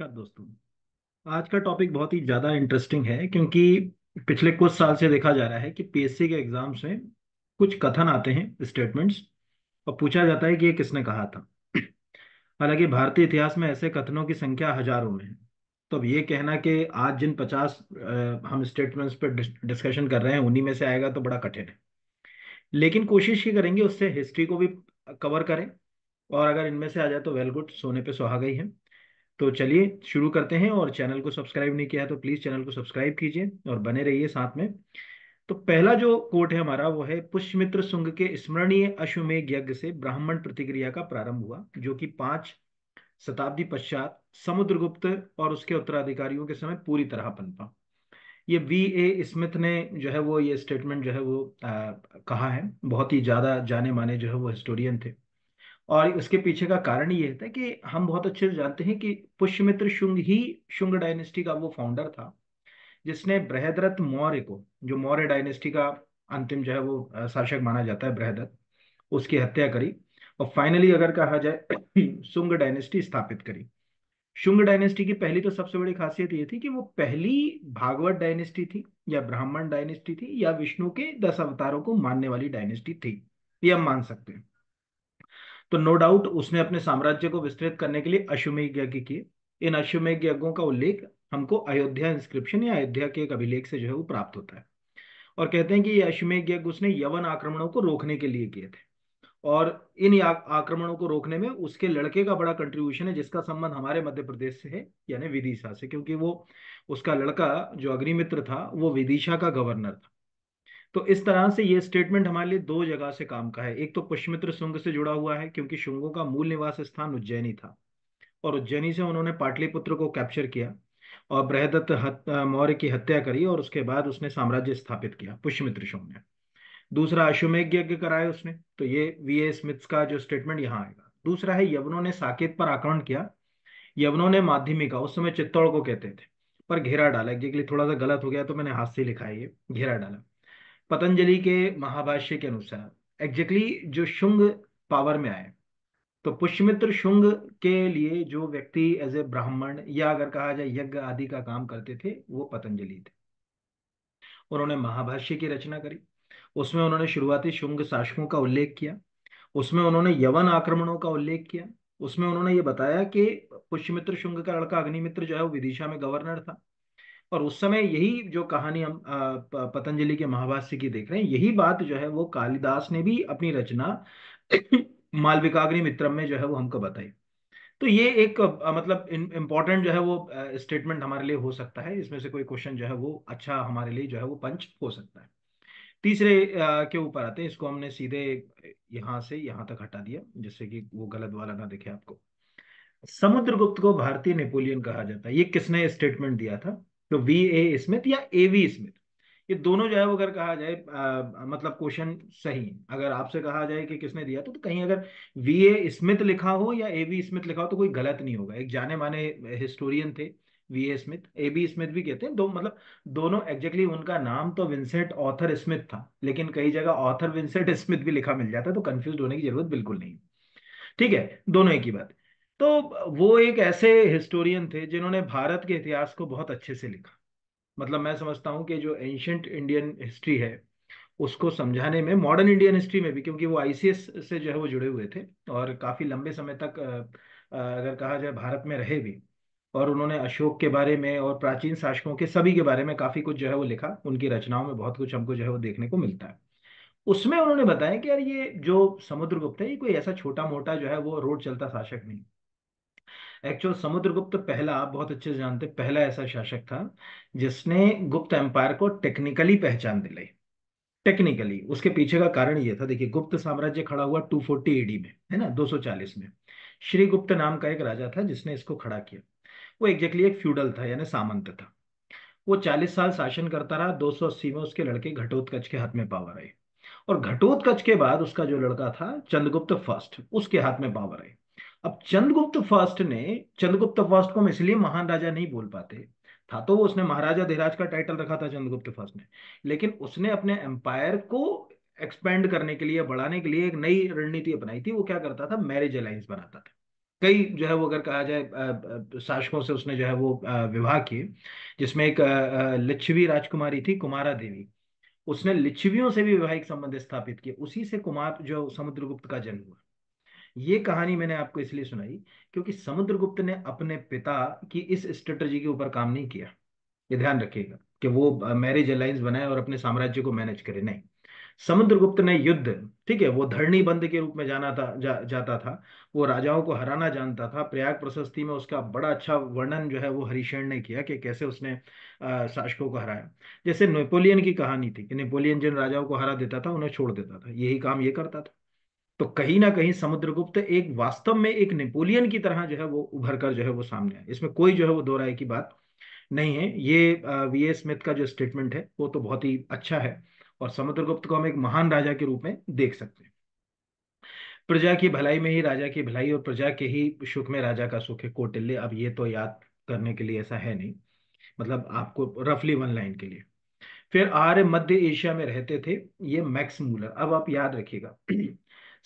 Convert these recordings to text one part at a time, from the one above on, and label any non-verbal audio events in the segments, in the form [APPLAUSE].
नमस्कार दोस्तों आज का टॉपिक बहुत ही ज़्यादा इंटरेस्टिंग है क्योंकि पिछले कुछ साल से देखा जा रहा है कि पीएससी के एग्जाम्स में कुछ कथन आते हैं स्टेटमेंट्स और पूछा जाता है कि ये किसने कहा था हालांकि भारतीय इतिहास में ऐसे कथनों की संख्या हजारों में है तो अब ये कहना कि आज जिन पचास हम स्टेटमेंट्स पर डिस्कशन कर रहे हैं उन्हीं में से आएगा तो बड़ा कठिन है लेकिन कोशिश ये करेंगे उससे हिस्ट्री को भी कवर करें और अगर इनमें से आ जाए तो वेल गुड सोने पर सुहा गई है तो चलिए शुरू करते हैं और चैनल को सब्सक्राइब नहीं किया है तो प्लीज़ चैनल को सब्सक्राइब कीजिए और बने रहिए साथ में तो पहला जो कोट है हमारा वो है पुष्यमित्र सुंग के स्मरणीय अश्वमेघ यज्ञ से ब्राह्मण प्रतिक्रिया का प्रारंभ हुआ जो कि पांच शताब्दी पश्चात समुद्रगुप्त और उसके उत्तराधिकारियों के समय पूरी तरह पनपा ये वी ए स्मिथ ने जो है वो ये स्टेटमेंट जो है वो आ, कहा है बहुत ही ज़्यादा जाने माने जो है वो हिस्टोरियन थे और उसके पीछे का कारण ये था कि हम बहुत अच्छे से जानते हैं कि पुष्यमित्र शुंग ही शुंग डायनेस्टी का वो फाउंडर था जिसने बृहदरथ मौर्य को जो मौर्य डायनेस्टी का अंतिम जो है वो शासक माना जाता है बृहदत्त उसकी हत्या करी और फाइनली अगर कहा जाए शुंग डायनेस्टी स्थापित करी शुंग डायनेस्टी की पहली तो सबसे बड़ी खासियत ये थी कि वो पहली भागवत डायनेस्टी थी या ब्राह्मण डायनेस्टी थी या विष्णु के दस अवतारों को मानने वाली डायनेस्टी थी ये हम मान सकते हैं तो नो डाउट उसने अपने साम्राज्य को विस्तृत करने के लिए अश्वमेघ यज्ञ किए इन अश्वमेघ यज्ञों का उल्लेख हमको अयोध्या इंस्क्रिप्शन या अयोध्या के एक अभिलेख से जो है वो प्राप्त होता है और कहते हैं कि ये अश्वमेघ यज्ञ उसने यवन आक्रमणों को रोकने के लिए किए थे और इन आक्रमणों को रोकने में उसके लड़के का बड़ा कंट्रीब्यूशन है जिसका संबंध हमारे मध्य प्रदेश से है यानी विदिशा से क्योंकि वो उसका लड़का जो अग्निमित्र था वो विदिशा का गवर्नर था तो इस तरह से ये स्टेटमेंट हमारे लिए दो जगह से काम का है एक तो पुष्मित्र शुंग से जुड़ा हुआ है क्योंकि शुंगों का मूल निवास स्थान उज्जैनी था और उज्जैनी से उन्होंने पाटलिपुत्र को कैप्चर किया और बृहदत्त मौर्य की हत्या करी और उसके बाद उसने साम्राज्य स्थापित किया पुष्यमित्र शुंग ने दूसरा अश्वमेघ यज्ञ कराया उसने तो ये वी ए स्मिथ्स का जो स्टेटमेंट यहाँ आएगा दूसरा है यवनों ने साकेत पर आक्रमण किया यवनों ने माध्यमिका उस समय चित्तौड़ को कहते थे पर घेरा डाला एग्जैक्टली थोड़ा सा गलत हो गया तो मैंने हाथ से लिखा है ये घेरा डाला पतंजलि के महाभाष्य के अनुसार एग्जैक्टली जो शुंग पावर में आए तो पुष्यमित्र शुंग के लिए जो व्यक्ति एज ए ब्राह्मण या अगर कहा जाए यज्ञ आदि का काम करते थे वो पतंजलि थे उन्होंने महाभाष्य की रचना करी उसमें उन्होंने शुरुआती शुंग शासकों का उल्लेख किया उसमें उन्होंने यवन आक्रमणों का उल्लेख किया उसमें उन्होंने ये बताया कि पुष्यमित्र शुंग का लड़का अग्निमित्र जो है वो विदिशा में गवर्नर था और उस समय यही जो कहानी हम पतंजलि के महाभाष्य की देख रहे हैं यही बात जो है वो कालिदास ने भी अपनी रचना मालविकाग्नि मित्रम में जो है वो हमको बताई तो ये एक मतलब इम्पॉर्टेंट जो है वो स्टेटमेंट हमारे लिए हो सकता है इसमें से कोई क्वेश्चन जो है वो अच्छा हमारे लिए जो है वो पंच हो सकता है तीसरे के ऊपर आते हैं इसको हमने सीधे यहां से यहां तक हटा दिया जिससे कि वो गलत वाला ना दिखे आपको समुद्रगुप्त को भारतीय नेपोलियन कहा जाता है ये किसने स्टेटमेंट दिया था तो वी ए स्मिथ या ए वी स्मिथ ये दोनों जो है वो अगर कहा जाए आ, मतलब क्वेश्चन सही अगर आपसे कहा जाए कि किसने दिया तो, तो कहीं अगर वी ए स्मिथ लिखा हो या ए वी स्मिथ लिखा हो तो कोई गलत नहीं होगा एक जाने माने हिस्टोरियन थे V A Smith A B Smith भी कहते हैं दो मतलब दोनों एग्जैक्टली exactly उनका नाम तो विंसेंट ऑथर स्मिथ था लेकिन कई जगह ऑथर विंसेंट स्मिथ भी लिखा मिल जाता है तो कंफ्यूज होने की जरूरत बिल्कुल नहीं ठीक है दोनों एक ही बात है तो वो एक ऐसे हिस्टोरियन थे जिन्होंने भारत के इतिहास को बहुत अच्छे से लिखा मतलब मैं समझता हूँ कि जो एंशंट इंडियन हिस्ट्री है उसको समझाने में मॉडर्न इंडियन हिस्ट्री में भी क्योंकि वो आईसीएस से जो है वो जुड़े हुए थे और काफ़ी लंबे समय तक अगर कहा जाए भारत में रहे भी और उन्होंने अशोक के बारे में और प्राचीन शासकों के सभी के बारे में काफ़ी कुछ जो है वो लिखा उनकी रचनाओं में बहुत कुछ हमको जो है वो देखने को मिलता है उसमें उन्होंने बताया कि यार ये जो समुद्रगुप्त है ये कोई ऐसा छोटा मोटा जो है वो रोड चलता शासक नहीं एक्चुअल समुद्रगुप्त पहला आप बहुत अच्छे से जानते पहला ऐसा शासक था जिसने गुप्त एम्पायर को टेक्निकली पहचान दिलाई टेक्निकली उसके पीछे का कारण यह था देखिए गुप्त साम्राज्य खड़ा हुआ 240 एडी में है ना 240 में श्री गुप्त नाम का एक राजा था जिसने इसको खड़ा किया वो एग्जैक्टली एक फ्यूडल था यानी सामंत था वो 40 साल शासन करता रहा 280 में उसके लड़के घटोत्कच के हाथ में पावर आई और घटोत्कच के बाद उसका जो लड़का था चंद्रगुप्त फर्स्ट उसके हाथ में पावर आई अब चंद्रगुप्त फर्स्ट ने चंद्रगुप्त फर्स्ट को हम इसलिए महान राजा नहीं बोल पाते था तो वो उसने महाराजा धीराज का टाइटल रखा था चंद्रगुप्त फर्स्ट ने लेकिन उसने अपने एम्पायर को एक्सपेंड करने के लिए बढ़ाने के लिए एक नई रणनीति अपनाई थी वो क्या करता था मैरिज अलायंस बनाता था कई जो है वो अगर कहा जाए शासकों से उसने जो है वो विवाह किए जिसमें एक लिच्छवी राजकुमारी थी कुमारा देवी उसने लिच्छवियों से भी वैवाहिक संबंध स्थापित किए उसी से कुमार जो समुद्रगुप्त का जन्म हुआ ये कहानी मैंने आपको इसलिए सुनाई क्योंकि समुद्रगुप्त ने अपने पिता की इस स्ट्रेटजी के ऊपर काम नहीं किया ये ध्यान रखिएगा कि वो मैरिज अलायंस बनाए और अपने साम्राज्य को मैनेज करे नहीं समुद्रगुप्त ने युद्ध ठीक है वो धरणी बंद के रूप में जाना था जा, जाता था वो राजाओं को हराना जानता था प्रयाग प्रशस्ति में उसका बड़ा अच्छा वर्णन जो है वो हरिशण ने किया कि कैसे उसने शासकों को हराया जैसे नेपोलियन की कहानी थी कि नेपोलियन जिन राजाओं को हरा देता था उन्हें छोड़ देता था यही काम ये करता था तो कहीं ना कहीं समुद्रगुप्त एक वास्तव में एक नेपोलियन की तरह जो है वो उभर कर जो है वो सामने आए इसमें कोई जो है वो दो राय की बात नहीं है ये वी एस स्मिथ का जो स्टेटमेंट है वो तो बहुत ही अच्छा है और समुद्रगुप्त को हम एक महान राजा के रूप में देख सकते हैं प्रजा की भलाई में ही राजा की भलाई और प्रजा के ही सुख में राजा का सुख है कौटिल्य अब ये तो याद करने के लिए ऐसा है नहीं मतलब आपको रफली वन लाइन के लिए फिर आर्य मध्य एशिया में रहते थे ये मैक्स मूलर अब आप याद रखिएगा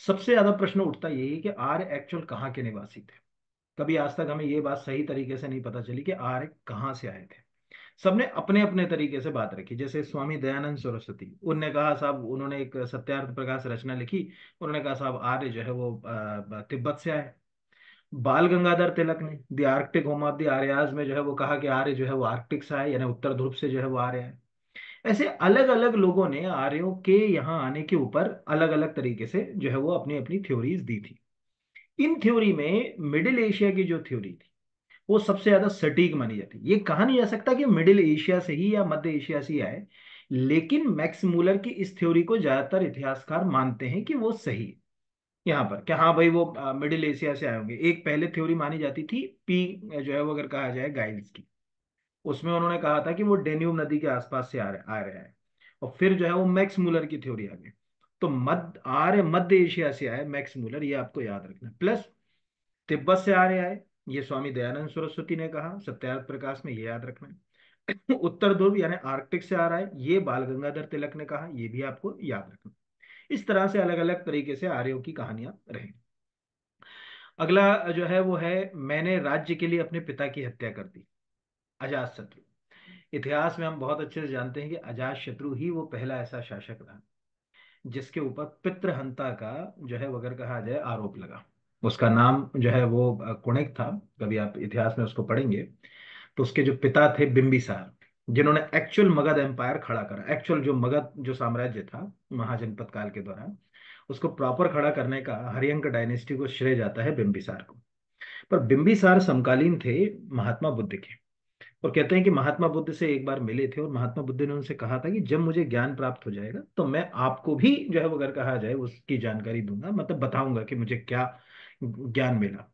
सबसे ज्यादा प्रश्न उठता यही है कि आर्य एक्चुअल कहाँ के निवासी थे कभी आज तक हमें ये बात सही तरीके से नहीं पता चली कि आर्य कहाँ से आए थे सबने अपने अपने तरीके से बात रखी जैसे स्वामी दयानंद सरस्वती उनने कहा साहब उन्होंने एक सत्यार्थ प्रकाश रचना लिखी उन्होंने कहा साहब आर्य जो है वो तिब्बत से आए बाल गंगाधर तिलक ने दर्कटिक आर्कटिक होम ऑफ दर्याज आर्याज में जो है वो कहा कि आर्य जो है वो आर्कटिक से आए यानी उत्तर ध्रुव से जो है वो आ रहे हैं ऐसे अलग अलग लोगों ने आर्यों के यहाँ आने के ऊपर अलग अलग तरीके से जो है वो अपनी अपनी थ्योरीज दी थी इन थ्योरी में मिडिल एशिया की जो थ्योरी थी वो सबसे ज्यादा सटीक मानी जाती ये कहा नहीं जा सकता कि मिडिल एशिया से ही या मध्य एशिया से ही आए लेकिन मैक्स मूलर की इस थ्योरी को ज्यादातर इतिहासकार मानते हैं कि वो सही है यहाँ पर कि हाँ भाई वो मिडिल एशिया से आए होंगे एक पहले थ्योरी मानी जाती थी पी जो है वो अगर कहा जाए गाइल्स की उसमें उन्होंने कहा था कि वो डेन्यूब नदी के आसपास से आ रहे आ रहे हैं और फिर जो है वो मैक्स मूलर की थ्योरी आ गई तो मध्य आर्य मध्य एशिया से आए मैक्स मूलर ये आपको याद रखना प्लस तिब्बत से आ रहे आए ये स्वामी दयानंद सरस्वती ने कहा सत्यार्थ प्रकाश में ये याद रखना उत्तर ध्रुव यानी आर्कटिक से आ रहा है ये बाल गंगाधर तिलक ने कहा यह भी आपको याद रखना इस तरह से अलग अलग तरीके से आर्यों की कहानियां रहे अगला जो है वो है मैंने राज्य के लिए अपने पिता की हत्या कर दी अजात शत्रु इतिहास में हम बहुत अच्छे से जानते हैं कि अजात शत्रु ही वो पहला ऐसा शासक रहा जिसके ऊपर पितृहंता का जो है अगर कहा जाए आरोप लगा उसका नाम जो है वो कुणिक था कभी आप इतिहास में उसको पढ़ेंगे तो उसके जो पिता थे बिंबिसार जिन्होंने एक्चुअल मगध एम्पायर खड़ा करा एक्चुअल जो मगध जो साम्राज्य था महाजनपद काल के दौरान उसको प्रॉपर खड़ा करने का हरियंक डायनेस्टी को श्रेय जाता है बिंबिसार को पर बिंबिसार समकालीन थे महात्मा बुद्ध के और कहते हैं कि महात्मा बुद्ध से एक बार मिले थे और महात्मा बुद्ध ने उनसे कहा था कि जब मुझे ज्ञान प्राप्त हो जाएगा तो मैं आपको भी जो है वो अगर कहा जाए उसकी जानकारी दूंगा मतलब बताऊंगा कि मुझे क्या ज्ञान मिला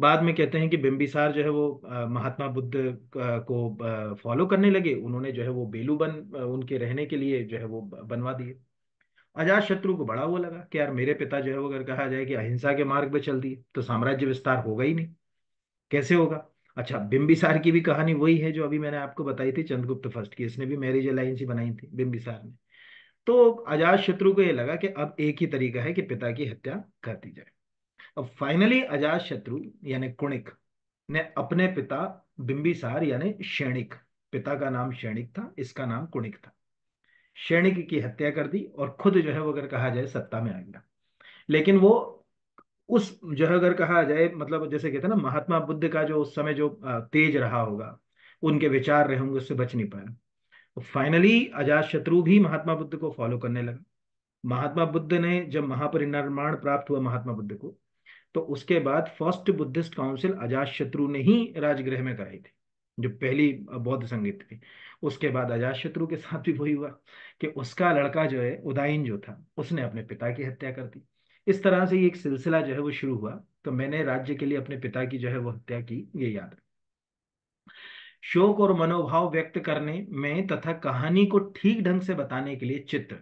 बाद में कहते हैं कि बिम्बिसार जो है वो महात्मा बुद्ध को फॉलो करने लगे उन्होंने जो है वो बेलूबन उनके रहने के लिए जो है वो बनवा दिए अजात शत्रु को बड़ा वो लगा कि यार मेरे पिता जो है वो अगर कहा जाए कि अहिंसा के मार्ग पर चल दिए तो साम्राज्य विस्तार होगा ही नहीं कैसे होगा अच्छा बिम्बिसार की भी कहानी वही है जो अभी मैंने आपको बताई थी चंद्रगुप्त फर्स्ट की इसने भी मैरिज अलाइंस ही बनाई थी बिम्बिसार ने तो अजात शत्रु को यह लगा कि अब एक ही तरीका है कि पिता की हत्या कर दी जाए अब फाइनली अजात शत्रु यानी कुणिक ने अपने पिता बिम्बिसार यानी शैणिक पिता का नाम शैणिक था इसका नाम कुणिक था शैणिक की हत्या कर दी और खुद जो है वो अगर कहा जाए सत्ता में आ गया लेकिन वो उस जो अगर कहा जाए मतलब जैसे कहते हैं ना महात्मा बुद्ध का जो उस समय जो तेज रहा होगा उनके विचार रहे होंगे उससे बच नहीं पाया तो फाइनली अजात शत्रु भी महात्मा बुद्ध को फॉलो करने लगा महात्मा बुद्ध ने जब महापरिनिर्माण प्राप्त हुआ महात्मा बुद्ध को तो उसके बाद फर्स्ट बुद्धिस्ट काउंसिल अजात शत्रु ने ही राजगृह में कराई थी जो पहली बौद्ध संगीत थी उसके बाद अजात शत्रु के साथ भी वही हुआ कि उसका लड़का जो है उदाइन जो था उसने अपने पिता की हत्या कर दी इस तरह से ये एक सिलसिला जो है वो शुरू हुआ तो मैंने राज्य के लिए अपने पिता की जो है वो हत्या की ये याद शोक और मनोभाव व्यक्त करने में तथा कहानी को ठीक ढंग से बताने के लिए चित्र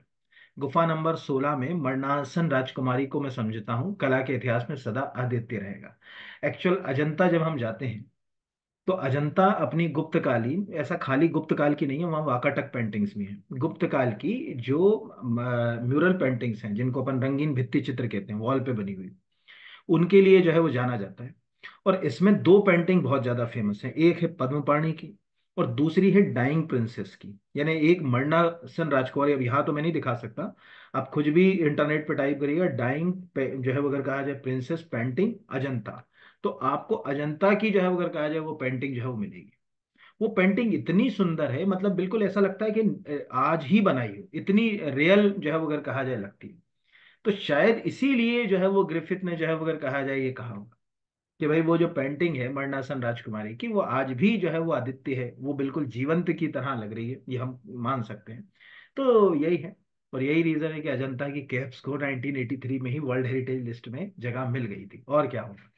गुफा नंबर 16 में मरणासन राजकुमारी को मैं समझता हूँ कला के इतिहास में सदा आदित्य रहेगा एक्चुअल अजंता जब हम जाते हैं तो अजंता अपनी गुप्त काली ऐसा खाली गुप्त काल की नहीं है वहाँ वाकाटक पेंटिंग्स भी हैं गुप्त काल की जो म्यूरल पेंटिंग्स हैं जिनको अपन रंगीन भित्ति चित्र कहते हैं वॉल पे बनी हुई उनके लिए जो है वो जाना जाता है और इसमें दो पेंटिंग बहुत ज़्यादा फेमस है एक है पद्मपाणी की और दूसरी है डाइंग प्रिंसेस की यानी एक मरना सन राजकुमारी अब यहां तो मैं नहीं दिखा सकता आप खुद भी इंटरनेट पर टाइप करिएगा डाइंग जो है वो अगर कहा जाए प्रिंसेस पेंटिंग अजंता तो आपको अजंता की जो है अगर कहा जाए वो पेंटिंग जो है वो मिलेगी वो पेंटिंग इतनी सुंदर है मतलब बिल्कुल ऐसा लगता है कि आज ही बनाई हो इतनी रियल जो है अगर कहा जाए लगती है तो शायद इसीलिए जो है वो ग्रिफिथ ने जो है अगर कहा जाए ये कहा होगा कि भाई वो जो पेंटिंग है मरणासन राजकुमारी की वो आज भी जो है वो आदित्य है वो बिल्कुल जीवंत की तरह लग रही है ये हम मान सकते हैं तो यही है और यही रीजन है कि अजंता की कैप्स को 1983 में ही वर्ल्ड हेरिटेज लिस्ट में जगह मिल गई थी और क्या होगा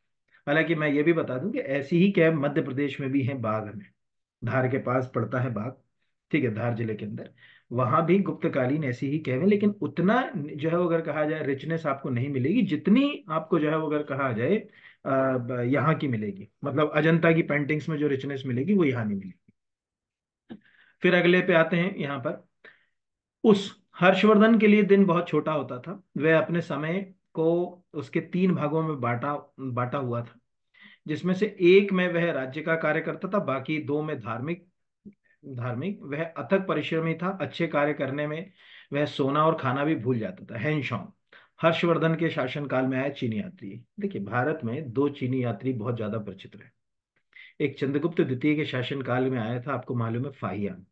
हालांकि मैं ये भी बता दूं कि ऐसी ही कैब मध्य प्रदेश में भी है बाघ में धार के पास पड़ता है बाघ ठीक है धार जिले के अंदर वहां भी गुप्तकालीन ऐसी ही कैब है लेकिन उतना जो है अगर कहा जाए रिचनेस आपको नहीं मिलेगी जितनी आपको जो है अगर कहा जाए यहाँ की मिलेगी मतलब अजंता की पेंटिंग्स में जो रिचनेस मिलेगी वो यहाँ नहीं मिलेगी फिर अगले पे आते हैं यहाँ पर उस हर्षवर्धन के लिए दिन बहुत छोटा होता था वह अपने समय को उसके तीन भागों में बांटा बांटा हुआ था जिसमें से एक में वह राज्य का कार्य करता था बाकी दो में धार्मिक धार्मिक वह अथक परिश्रमी था अच्छे कार्य करने में वह सोना और खाना भी भूल जाता था हैंशॉन्ग हर्षवर्धन के शासनकाल में आया चीनी यात्री देखिए भारत में दो चीनी यात्री बहुत ज्यादा परिचित रहे एक चंद्रगुप्त द्वितीय के शासनकाल में आया था आपको मालूम है फाहियान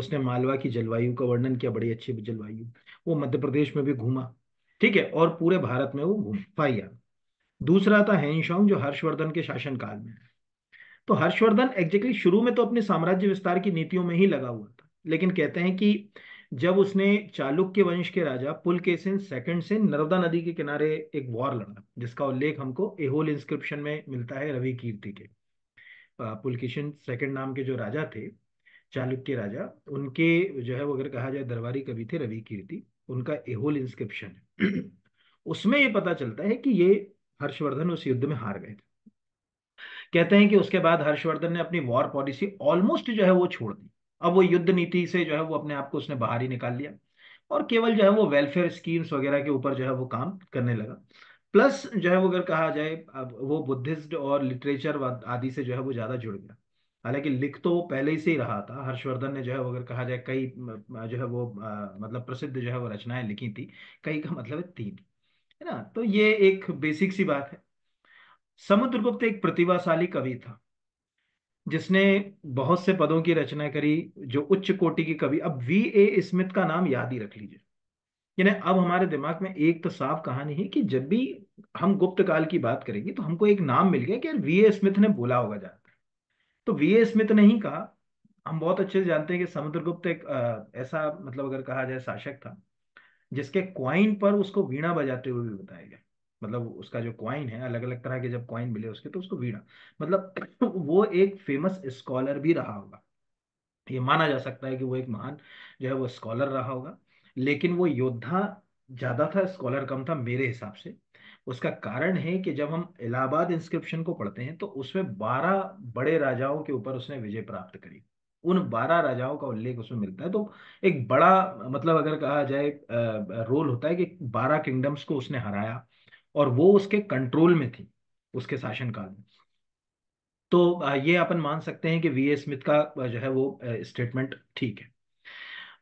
उसने मालवा की जलवायु का वर्णन किया बड़ी अच्छी जलवायु वो मध्य प्रदेश में भी घूमा ठीक है और पूरे भारत में वो घूम पाई दूसरा था हेनशोंग जो हर्षवर्धन के शासनकाल में तो हर्षवर्धन एग्जैक्टली शुरू में तो अपने साम्राज्य विस्तार की नीतियों में ही लगा हुआ था लेकिन कहते हैं कि जब उसने चालुक्य वंश के राजा पुलकेसिन सेकंड से नर्मदा नदी के किनारे एक वॉर लड़ा जिसका उल्लेख हमको एहोल इंस्क्रिप्शन में मिलता है रवि कीर्ति के पुलकेशन सेकंड नाम के जो राजा थे चालुक्य राजा उनके जो है वो अगर कहा जाए दरबारी कवि थे रवि कीर्ति उनका एहोल इंस्क्रिप्शन है [CLEARS THROAT] उसमें ये पता चलता है कि ये हर्षवर्धन उस युद्ध में हार गए थे कहते हैं कि उसके बाद हर्षवर्धन ने अपनी वॉर पॉलिसी ऑलमोस्ट जो है वो छोड़ दी अब वो युद्ध नीति से जो है वो अपने आप को उसने बाहर ही निकाल लिया और केवल जो है वो वेलफेयर स्कीम्स वगैरह के ऊपर जो है वो काम करने लगा प्लस जो है वो अगर कहा जाए अब वो बुद्धिस्ट और लिटरेचर आदि से जो है वो ज्यादा जुड़ गया हालांकि लिख तो पहले ही से ही रहा था हर्षवर्धन ने जो है वो अगर कहा जाए कई जो है वो मतलब प्रसिद्ध जो है वो रचनाएं लिखी थी कई का मतलब है तीन है ना तो ये एक बेसिक सी बात है समुद्रगुप्त एक प्रतिभाशाली कवि था जिसने बहुत से पदों की रचना करी जो उच्च कोटि की कवि अब वी ए स्मिथ का नाम याद ही रख लीजिए यानी अब हमारे दिमाग में एक तो साफ कहानी है कि जब भी हम गुप्त काल की बात करेंगे तो हमको एक नाम मिल गया कि यार वी ए स्मिथ ने बोला होगा जाकर तो वी ए स्मिथ ने ही कहा हम बहुत अच्छे से जानते हैं कि समुद्रगुप्त एक ऐसा मतलब अगर कहा जाए शासक था जिसके क्वाइन पर उसको वीणा बजाते हुए भी बताया गया मतलब उसका जो क्वाइन है अलग अलग तरह के जब क्वाइन मिले उसके तो उसको वीणा मतलब [CLEARS THROAT] वो एक फेमस स्कॉलर भी रहा होगा ये माना जा सकता है कि वो एक महान जो है वो स्कॉलर रहा होगा लेकिन वो योद्धा ज्यादा था स्कॉलर कम था मेरे हिसाब से उसका कारण है कि जब हम इलाहाबाद इंस्क्रिप्शन को पढ़ते हैं तो उसमें बारह बड़े राजाओं के ऊपर उसने विजय प्राप्त करी उन बारह राजाओं का उल्लेख उसमें मिलता है तो एक बड़ा मतलब अगर कहा जाए रोल होता है कि बारह किंगडम्स को उसने हराया और वो उसके कंट्रोल में थी उसके शासनकाल में तो ये अपन मान सकते हैं कि वी ए स्मिथ का जो है वो स्टेटमेंट ठीक है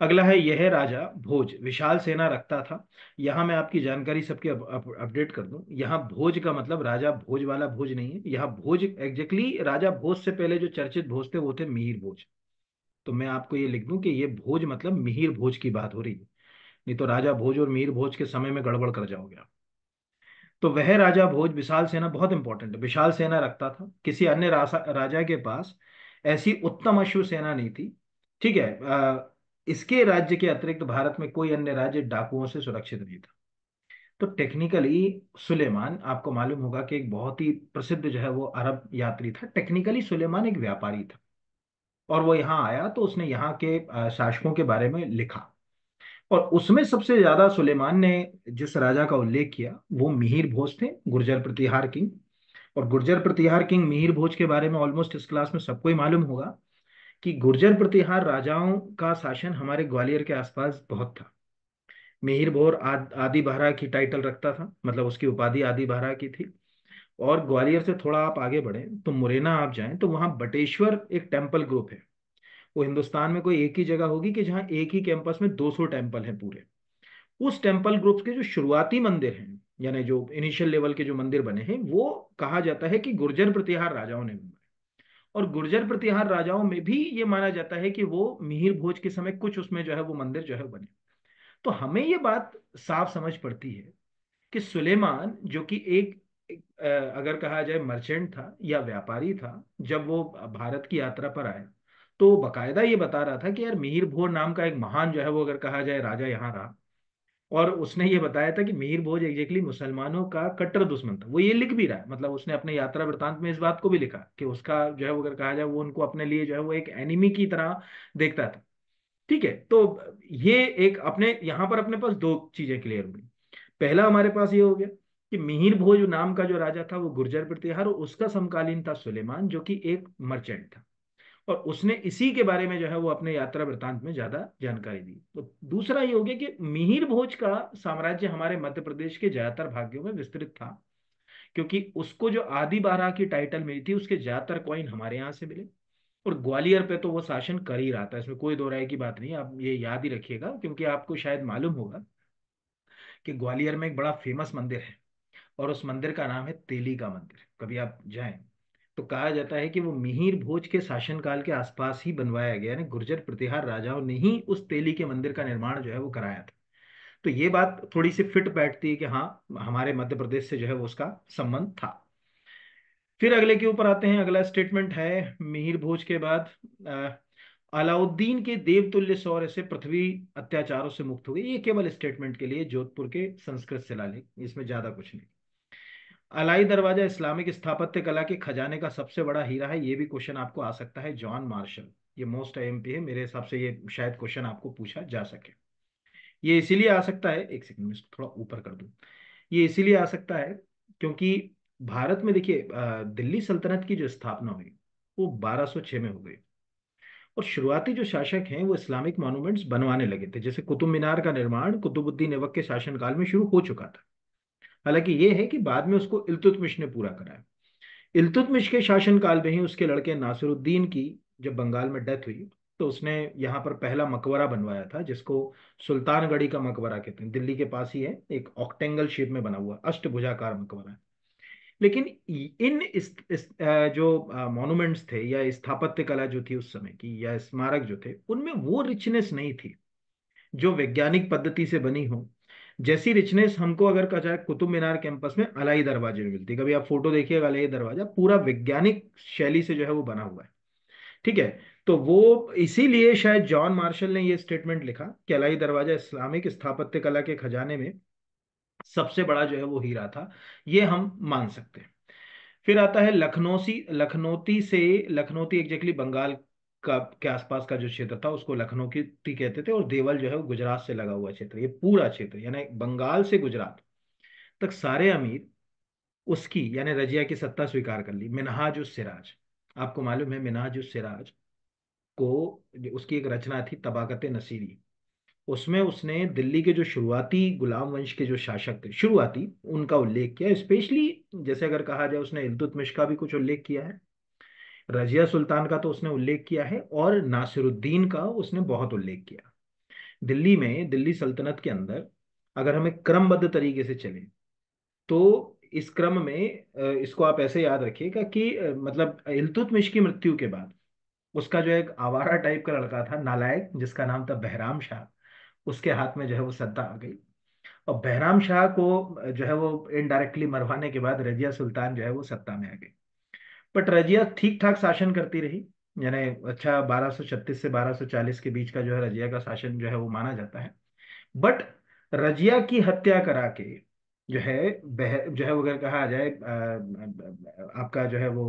अगला है यह राजा भोज विशाल सेना रखता था यहाँ मैं आपकी जानकारी सबके अपडेट कर दूं यहाँ भोज का मतलब राजा भोज वाला भोज नहीं है यहाँ भोज एग्जैक्टली राजा भोज से पहले जो चर्चित भोज थे वो थे मिहिर भोज तो मैं आपको ये लिख दूं कि ये भोज मतलब मिहिर भोज की बात हो रही है नहीं तो राजा भोज और मिहिर भोज के समय में गड़बड़ कर जाओगे आप तो वह राजा भोज विशाल सेना बहुत इंपॉर्टेंट है विशाल सेना रखता था किसी अन्य राजा के पास ऐसी उत्तम अश्व सेना नहीं थी ठीक है इसके राज्य के अतिरिक्त भारत में कोई अन्य राज्य डाकुओं से सुरक्षित नहीं था तो टेक्निकली सुलेमान आपको मालूम होगा कि एक बहुत ही प्रसिद्ध जो है वो अरब यात्री था टेक्निकली सुलेमान एक व्यापारी था और वो यहाँ आया तो उसने यहाँ के शासकों के बारे में लिखा और उसमें सबसे ज्यादा सुलेमान ने जिस राजा का उल्लेख किया वो मिहिर भोज थे गुर्जर प्रतिहार किंग और गुर्जर प्रतिहार किंग मिहिर भोज के बारे में ऑलमोस्ट इस क्लास में सबको ही मालूम होगा कि गुर्जर प्रतिहार राजाओं का शासन हमारे ग्वालियर के आसपास बहुत था मिहिर भोर आदि बहरा की टाइटल रखता था मतलब उसकी उपाधि आदि बहरा की थी और ग्वालियर से थोड़ा आप आगे बढ़े तो मुरैना आप जाएं तो वहाँ बटेश्वर एक टेम्पल ग्रुप है वो हिंदुस्तान में कोई एक ही जगह होगी कि जहाँ एक ही कैंपस में 200 टेम्पल है पूरे उस टेम्पल ग्रुप के जो शुरुआती मंदिर हैं यानी जो इनिशियल लेवल के जो मंदिर बने हैं वो कहा जाता है कि गुर्जर प्रतिहार राजाओं ने बनवाए और गुर्जर प्रतिहार राजाओं में भी ये माना जाता है कि वो मिहिर भोज के समय कुछ उसमें जो है वो मंदिर जो है बने तो हमें ये बात साफ समझ पड़ती है कि सुलेमान जो कि एक अगर कहा जाए मर्चेंट था या व्यापारी था जब वो भारत की यात्रा पर आया तो बाकायदा ये बता रहा था कि यार मिहिर भोर नाम का एक महान जो है वो अगर कहा जाए राजा यहाँ रहा और उसने ये बताया था कि मीर भोज एग्जैक्टली मुसलमानों का कट्टर दुश्मन था वो ये लिख भी रहा है मतलब उसने अपने यात्रा वृत्तांत में इस बात को भी लिखा कि उसका जो है वो अगर कहा जाए वो उनको अपने लिए जो है वो एक एनिमी की तरह देखता था ठीक है तो ये एक अपने यहाँ पर अपने पास दो चीजें क्लियर हुई पहला हमारे पास ये हो गया कि मिहिर भोज नाम का जो राजा था वो गुर्जर प्रतिहार उसका समकालीन था सुलेमान जो कि एक मर्चेंट था और उसने इसी के बारे में जो है वो अपने यात्रा वृतांत में ज्यादा जानकारी दी तो दूसरा ये हो गया कि मिहिर भोज का साम्राज्य हमारे मध्य प्रदेश के ज्यादातर भाग्यों में विस्तृत था क्योंकि उसको जो आदि बारह की टाइटल मिली थी उसके ज्यादातर कॉइन हमारे यहाँ से मिले और ग्वालियर पे तो वो शासन कर ही रहा था इसमें कोई दो राय की बात नहीं आप ये याद ही रखिएगा क्योंकि आपको शायद मालूम होगा कि ग्वालियर में एक बड़ा फेमस मंदिर है और उस मंदिर का नाम है तेली का मंदिर कभी आप जाएं तो कहा जाता है कि वो मिहिर भोज के शासनकाल के आसपास ही बनवाया गया यानी गुर्जर प्रतिहार राजाओं ने ही उस तेली के मंदिर का निर्माण जो है वो कराया था तो ये बात थोड़ी सी फिट बैठती है कि हाँ हमारे मध्य प्रदेश से जो है वो उसका संबंध था फिर अगले के ऊपर आते हैं अगला स्टेटमेंट है मिहिर भोज के बाद अलाउद्दीन के देवतुल्य सौर्य से पृथ्वी अत्याचारों से मुक्त हो गई ये केवल स्टेटमेंट के लिए जोधपुर के संस्कृत शिलालेख इसमें ज्यादा कुछ नहीं अलाई दरवाजा इस्लामिक स्थापत्य कला के खजाने का सबसे बड़ा हीरा है ये भी क्वेश्चन आपको आ सकता है जॉन मार्शल ये मोस्ट आई है मेरे हिसाब से ये शायद क्वेश्चन आपको पूछा जा सके ये इसीलिए आ सकता है एक सेकंड में थोड़ा ऊपर कर दू ये इसीलिए आ सकता है क्योंकि भारत में देखिए दिल्ली सल्तनत की जो स्थापना हुई वो 1206 में हो गई और शुरुआती जो शासक हैं वो इस्लामिक मॉन्यूमेंट्स बनवाने लगे थे जैसे कुतुब मीनार का निर्माण कुतुबुद्दीन एवक के शासनकाल में शुरू हो चुका था हालांकि ये है कि बाद में उसको इल्तुतमिश ने पूरा कराया इल्तुतमिश के शासनकाल में ही उसके लड़के नासिरुद्दीन की जब बंगाल में डेथ हुई तो उसने यहाँ पर पहला मकबरा बनवाया था जिसको सुल्तानगढ़ी का मकबरा कहते हैं दिल्ली के पास ही है एक ऑक्टेंगल शेप में बना हुआ अष्टभुजाकार मकबरा है लेकिन इन इस, इस जो मॉन्यूमेंट्स थे या स्थापत्य कला जो थी उस समय की या स्मारक जो थे उनमें वो रिचनेस नहीं थी जो वैज्ञानिक पद्धति से बनी हो जैसी रिचनेस हमको अगर कहा जाए कुतुब मीनार कैंपस में अलाई दरवाजे में मिलती है कभी आप फोटो देखिएगा अलाई दरवाजा पूरा वैज्ञानिक शैली से जो है वो बना हुआ है ठीक है तो वो इसीलिए शायद जॉन मार्शल ने ये स्टेटमेंट लिखा कि अलाई दरवाजा इस्लामिक स्थापत्य कला के खजाने में सबसे बड़ा जो है वो हीरा था ये हम मान सकते हैं फिर आता है लखनौसी लखनौती से लखनौती एग्जैक्टली बंगाल का के आसपास का जो क्षेत्र था उसको लखनऊ की टी कहते थे और देवल जो है वो गुजरात से लगा हुआ क्षेत्र ये पूरा क्षेत्र यानी बंगाल से गुजरात तक सारे अमीर उसकी यानी रजिया की सत्ता स्वीकार कर ली मिनहाज उस सिराज आपको मालूम है मिनहाज उस सिराज को उसकी एक रचना थी तबाकत नसीरी उसमें उसने दिल्ली के जो शुरुआती गुलाम वंश के जो शासक थे शुरुआती उनका उल्लेख किया स्पेशली जैसे अगर कहा जाए उसने इल्तुतमिश का भी कुछ उल्लेख किया है रजिया सुल्तान का तो उसने उल्लेख किया है और नासिरुद्दीन का उसने बहुत उल्लेख किया दिल्ली में दिल्ली सल्तनत के अंदर अगर हमें क्रमबद्ध तरीके से चले तो इस क्रम में इसको आप ऐसे याद रखिएगा कि मतलब इलतुतमिश की मृत्यु के बाद उसका जो एक आवारा टाइप का लड़का था नालायक जिसका नाम था बहराम शाह उसके हाथ में जो है वो सत्ता आ गई और बहराम शाह को जो है वो इनडायरेक्टली मरवाने के बाद रजिया सुल्तान जो है वो सत्ता में आ गई बट रजिया ठीक ठाक शासन करती रही यानी अच्छा 1236 से 1240 के बीच का जो है रजिया का शासन जो है वो माना जाता है बट रजिया की हत्या करा के जो है बह जो है अगर कहा जाए आपका जो है वो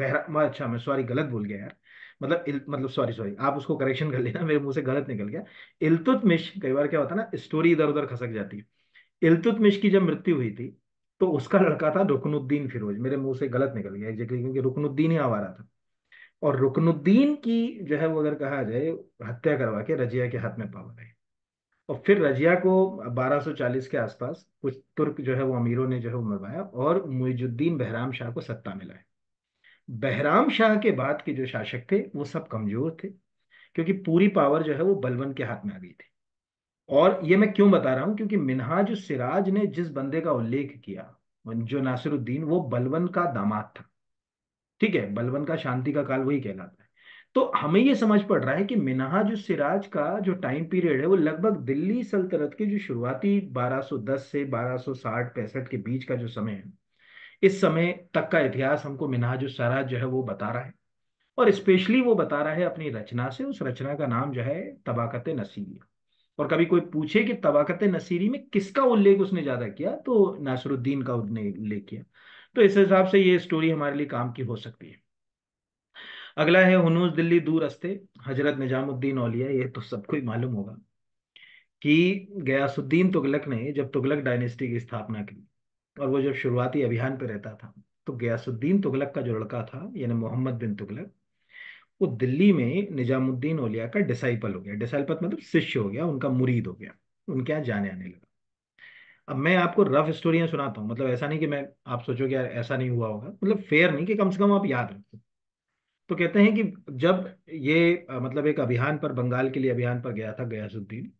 बहरा अच्छा मैं सॉरी गलत बोल गया यार मतलब इल, मतलब सॉरी सॉरी आप उसको करेक्शन कर लेना मेरे मुंह से गलत निकल गया इल्तुतमिश कई बार क्या होता है ना स्टोरी इधर उधर खसक जाती है इल्तुतमिश की जब मृत्यु हुई थी तो उसका लड़का था रुकनुद्दीन फिरोज मेरे मुंह से गलत निकल गया एग्जैक्टली क्योंकि रुकनुद्दीन ही आवारा था और रुकनुद्दीन की जो है वो अगर कहा जाए हत्या करवा के रजिया के हाथ में पावर आई और फिर रजिया को 1240 के आसपास कुछ तुर्क जो है वो अमीरों ने जो है वो मरवाया और मुइजुद्दीन बहराम शाह को सत्ता मिला है बहराम शाह के बाद के जो शासक थे वो सब कमजोर थे क्योंकि पूरी पावर जो है वो बलवन के हाथ में आ गई थी और ये मैं क्यों बता रहा हूँ क्योंकि मिनहाज सिराज ने जिस बंदे का उल्लेख किया जो नासिरुद्दीन वो बलवन का दामाद था ठीक है बलवन का शांति का काल वही कहलाता है तो हमें ये समझ पड़ रहा है कि मिनहाज सिराज का जो टाइम पीरियड है वो लगभग दिल्ली सल्तनत के जो शुरुआती 1210 से 1260 पैंसठ के बीच का जो समय है इस समय तक का इतिहास हमको मिनहाज सिराज जो है वो बता रहा है और स्पेशली वो बता रहा है अपनी रचना से उस रचना का नाम जो है तबाकत नसीबिया और कभी कोई पूछे कि तबाकत नसीरी में किसका उल्लेख उसने ज़्यादा किया तो नासरुद्दीन का उल्लेख किया तो इस हिसाब से ये स्टोरी हमारे लिए काम की हो सकती है अगला है हनूज दिल्ली दूर रस्ते हजरत निजामुद्दीन औलिया ये तो सबको ही मालूम होगा कि गयासुद्दीन तुगलक ने जब तुगलक डायनेस्टी की स्थापना की और वो जब शुरुआती अभियान पर रहता था तो गयासुद्दीन तुगलक का जो लड़का था यानी मोहम्मद बिन तुगलक वो दिल्ली में निजामुद्दीन ओलिया का डिसाइपल हो गया डिसाइपल मतलब शिष्य हो गया उनका मुरीद हो गया उनके यहाँ जाने आने लगा अब मैं आपको रफ स्टोरियाँ सुनाता हूँ मतलब ऐसा नहीं कि मैं आप सोचो कि यार ऐसा नहीं हुआ होगा मतलब फेयर नहीं कि कम से कम आप याद रखो तो कहते हैं कि जब ये मतलब एक अभियान पर बंगाल के लिए अभियान पर गया था गयासुद्दीन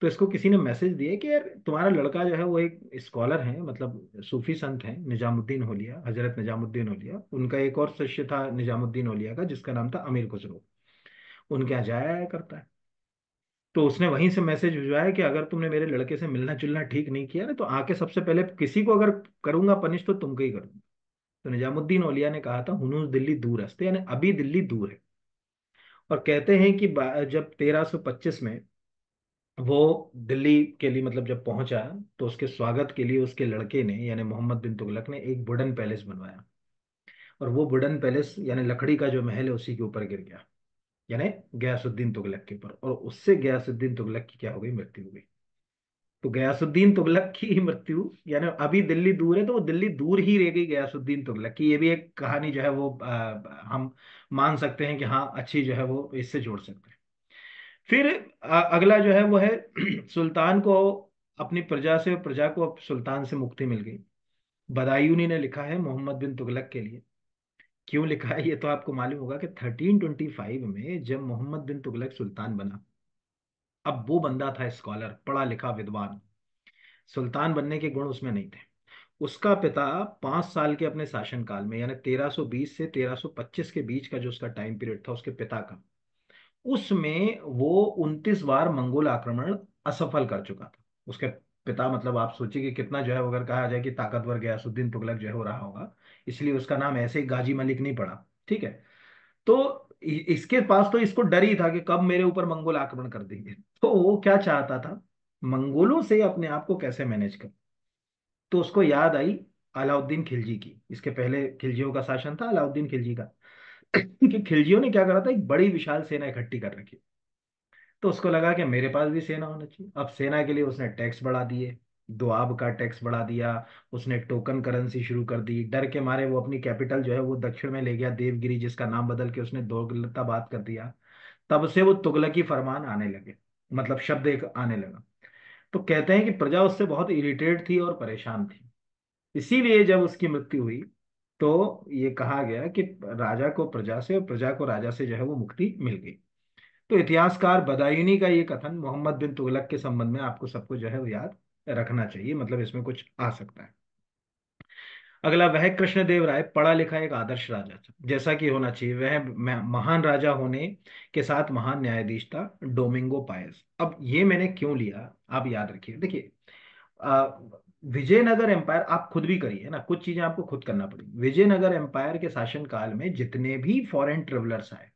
तो इसको किसी ने मैसेज दिया कि यार तुम्हारा लड़का जो है वो एक स्कॉलर है मतलब सूफी संत है निजामुद्दीन होलिया हजरत निजामुद्दीन होलिया उनका एक और शिष्य था निजामुद्दीन होलिया का जिसका नाम था अमीर खुसरो उनके यहाँ जाया आया करता है तो उसने वहीं से मैसेज भिजवाया कि अगर तुमने मेरे लड़के से मिलना जुलना ठीक नहीं किया ना तो आके सबसे पहले किसी को अगर करूंगा पनिश तो तुमको ही करूंगा तो निजामुद्दीन ओलिया ने कहा था हनूज दिल्ली दूर हस्ते यानी अभी दिल्ली दूर है और कहते हैं कि जब 1325 में वो दिल्ली के लिए मतलब जब पहुंचा तो उसके स्वागत के लिए उसके लड़के ने यानी मोहम्मद बिन तुगलक ने एक वुडन पैलेस बनवाया और वो वुडन पैलेस यानी लकड़ी का जो महल है उसी के ऊपर गिर गया यानी गयासुद्दीन तुगलक के ऊपर और उससे गयासुद्दीन तुगलक की क्या हो गई मृत्यु हो गई तो गयासुद्दीन तुगलक की मृत्यु यानी अभी दिल्ली दूर है तो वो दिल्ली दूर ही रह गई गयासुद्दीन तुगलक की ये भी एक कहानी जो है वो आ, हम मान सकते हैं कि हाँ अच्छी जो है वो इससे जोड़ सकते हैं फिर अगला जो है वो है सुल्तान को अपनी प्रजा से प्रजा को सुल्तान से मुक्ति मिल गई बदायूनी ने लिखा है मोहम्मद बिन तुगलक के लिए क्यों लिखा है ये तो आपको मालूम होगा कि 1325 में जब मोहम्मद बिन तुगलक सुल्तान बना अब वो बंदा था स्कॉलर पढ़ा लिखा विद्वान सुल्तान बनने के गुण उसमें नहीं थे उसका पिता पांच साल के अपने शासनकाल में यानी 1320 से 1325 के बीच का जो उसका टाइम पीरियड था उसके पिता का उसमें वो उनतीस बार मंगोल आक्रमण असफल कर चुका था उसके पिता मतलब आप सोचिए कि कितना जो है अगर कहा जाए कि ताकतवर सुद्दीन तुगलक जो हो रहा होगा इसलिए उसका नाम ऐसे ही गाजी मलिक नहीं पड़ा ठीक है तो इसके पास तो इसको डर ही था कि कब मेरे ऊपर मंगोल आक्रमण कर देंगे [LAUGHS] तो वो क्या चाहता था मंगोलों से अपने आप को कैसे मैनेज कर तो उसको याद आई अलाउद्दीन खिलजी की इसके पहले खिलजियों का शासन था अलाउद्दीन खिलजी का कि खिलजियों ने क्या करा था एक बड़ी विशाल सेना इकट्ठी कर रखी तो उसको लगा कि मेरे पास भी सेना होना चाहिए अब सेना के लिए उसने टैक्स बढ़ा दिए दुआब का टैक्स बढ़ा दिया उसने टोकन करेंसी शुरू कर दी डर के मारे वो अपनी कैपिटल जो है वो दक्षिण में ले गया देवगिरी जिसका नाम बदल के उसने दौलताबाद कर दिया तब से वो तुगलकी फरमान आने लगे मतलब शब्द एक आने लगा तो कहते हैं कि प्रजा उससे बहुत इरिटेट थी और परेशान थी इसीलिए जब उसकी मृत्यु हुई तो ये कहा गया कि राजा को प्रजा से और प्रजा को राजा से जो है वो मुक्ति मिल गई तो इतिहासकार बदायूनी का ये कथन मोहम्मद बिन तुगलक के संबंध में आपको सबको जो है वो याद रखना चाहिए मतलब इसमें कुछ आ सकता है अगला वह कृष्णदेव राय पढ़ा लिखा एक आदर्श राजा था जैसा कि होना चाहिए वह महान राजा होने के साथ महान न्यायाधीश था डोमिंगो पायस अब ये मैंने क्यों लिया आप याद रखिए देखिए विजयनगर एम्पायर आप खुद भी करिए ना कुछ चीजें आपको खुद करना पड़ी विजयनगर एम्पायर के शासन काल में जितने भी फॉरेन ट्रेवलर्स आए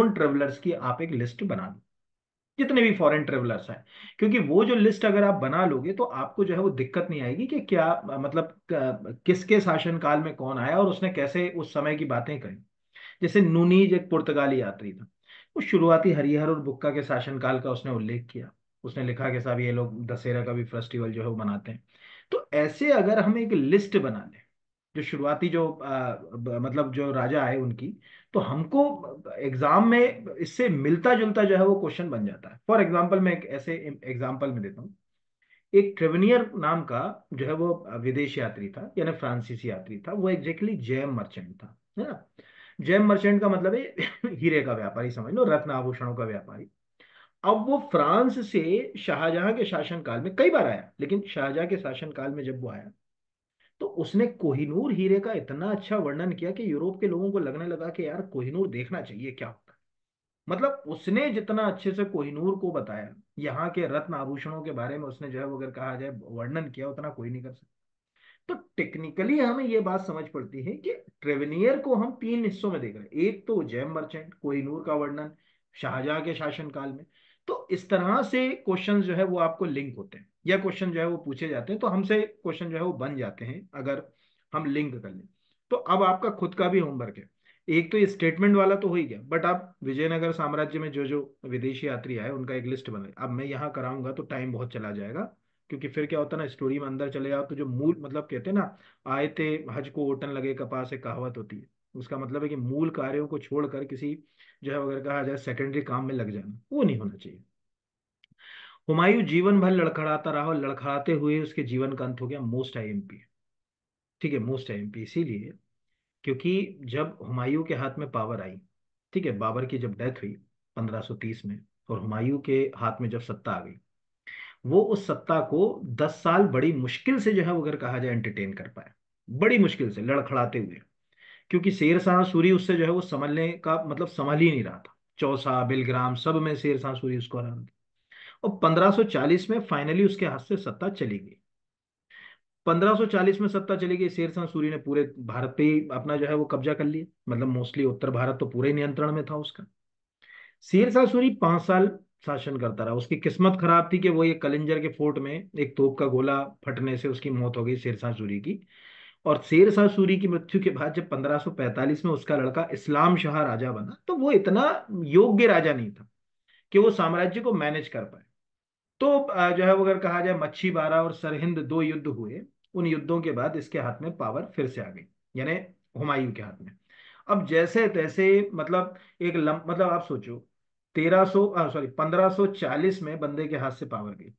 उन ट्रेवलर्स की आप एक लिस्ट बना दो जितने भी फॉरेन ट्रेवलर्स हैं क्योंकि वो जो लिस्ट अगर आप बना लोगे तो आपको जो है वो दिक्कत नहीं आएगी कि क्या मतलब किसके शासन काल में कौन आया और उसने कैसे उस समय की बातें करी जैसे नूनीज एक पुर्तगाली यात्री था वो शुरुआती हरिहर और बुक्का के शासनकाल का उसने उल्लेख किया उसने लिखा कि साहब ये लोग दशहरा का भी फेस्टिवल जो है वो मनाते हैं तो ऐसे अगर हम एक लिस्ट बना लें जो शुरुआती जो आ, मतलब जो राजा आए उनकी तो हमको एग्जाम में इससे मिलता जुलता जो है वो क्वेश्चन बन जाता है फॉर एग्जाम्पल मैं एक ऐसे एग्जाम्पल में देता हूँ एक ट्रेवनियर नाम का जो है वो विदेश यात्री था यानी फ्रांसीसी यात्री था वो एग्जैक्टली जैम मर्चेंट था है ना जैम मर्चेंट का मतलब है [LAUGHS] हीरे का व्यापारी समझ लो रत्न आभूषणों का व्यापारी अब वो फ्रांस से शाहजहां के शासनकाल में कई बार आया लेकिन शाहजहां के शासनकाल में जब वो आया तो उसने कोहिनूर हीरे का इतना अच्छा वर्णन किया कि यूरोप के लोगों को लगने लगा कि यार कोहिनूर देखना चाहिए क्या होता है मतलब उसने जितना अच्छे से कोहिनूर को बताया यहाँ के रत्न आभूषणों के बारे में उसने जो है वो अगर कहा जाए वर्णन किया उतना कोई नहीं कर सकता तो टेक्निकली हमें ये बात समझ पड़ती है कि ट्रेवनियर को हम तीन हिस्सों में देख रहे हैं एक तो जैम मर्चेंट कोहिनूर का वर्णन शाहजहां के शासनकाल में तो इस तरह से क्वेश्चन जो है वो आपको लिंक होते हैं या क्वेश्चन जो है वो पूछे जाते हैं तो हमसे क्वेश्चन जो है वो बन जाते हैं अगर हम लिंक कर लें तो अब आपका खुद का भी होमवर्क है एक तो ये स्टेटमेंट वाला तो हो ही गया बट आप विजयनगर साम्राज्य में जो जो विदेशी यात्री आए उनका एक लिस्ट बनाए अब मैं यहाँ कराऊंगा तो टाइम बहुत चला जाएगा क्योंकि फिर क्या होता है ना स्टोरी में अंदर चले जाओ तो जो मूल मतलब कहते हैं ना आए थे हज को ओटन लगे कपास से कहावत होती है उसका मतलब है कि मूल कार्यों को छोड़कर किसी जो है अगर कहा जाए सेकेंडरी काम में लग जाना वो नहीं होना चाहिए हुमायूं जीवन भर लड़खड़ाता रहा और लड़खड़ाते हुए उसके जीवन का अंत हो गया मोस्ट आई ठीक है मोस्ट आई इसीलिए क्योंकि जब हुमायूं के हाथ में पावर आई ठीक है बाबर की जब डेथ हुई 1530 में और हुमायूं के हाथ में जब सत्ता आ गई वो उस सत्ता को 10 साल बड़ी मुश्किल से जो है अगर कहा जाए एंटरटेन कर पाया बड़ी मुश्किल से लड़खड़ाते हुए क्योंकि शेर शाह सूरी उससे जो है वो संभलने का मतलब संभल ही नहीं रहा था चौसा बिलग्राम सब में शेर शाह सूरी उसको हरा था और 1540 में फाइनली उसके हाथ से सत्ता चली गई 1540 में सत्ता चली गई शेर शाह सूरी ने पूरे भारत पे ही अपना जो है वो कब्जा कर लिया मतलब मोस्टली उत्तर भारत तो पूरे नियंत्रण में था उसका शेर शाह सूरी पांच साल शासन करता रहा उसकी किस्मत खराब थी कि वो ये कलिंजर के फोर्ट में एक तोप का गोला फटने से उसकी मौत हो गई शेरशाह सूरी की और शेर शाह सूरी की मृत्यु के बाद जब 1545 में उसका लड़का इस्लाम शाह राजा बना तो वो इतना योग्य राजा नहीं था कि वो साम्राज्य को मैनेज कर पाए तो जो है अगर कहा जाए मच्छी बारा और सरहिंद दो युद्ध हुए उन युद्धों के बाद इसके हाथ में पावर फिर से आ गई यानी हुमायूं के हाथ में अब जैसे तैसे मतलब एक लम, मतलब आप सोचो तेरह सॉरी पंद्रह में बंदे के हाथ से पावर गई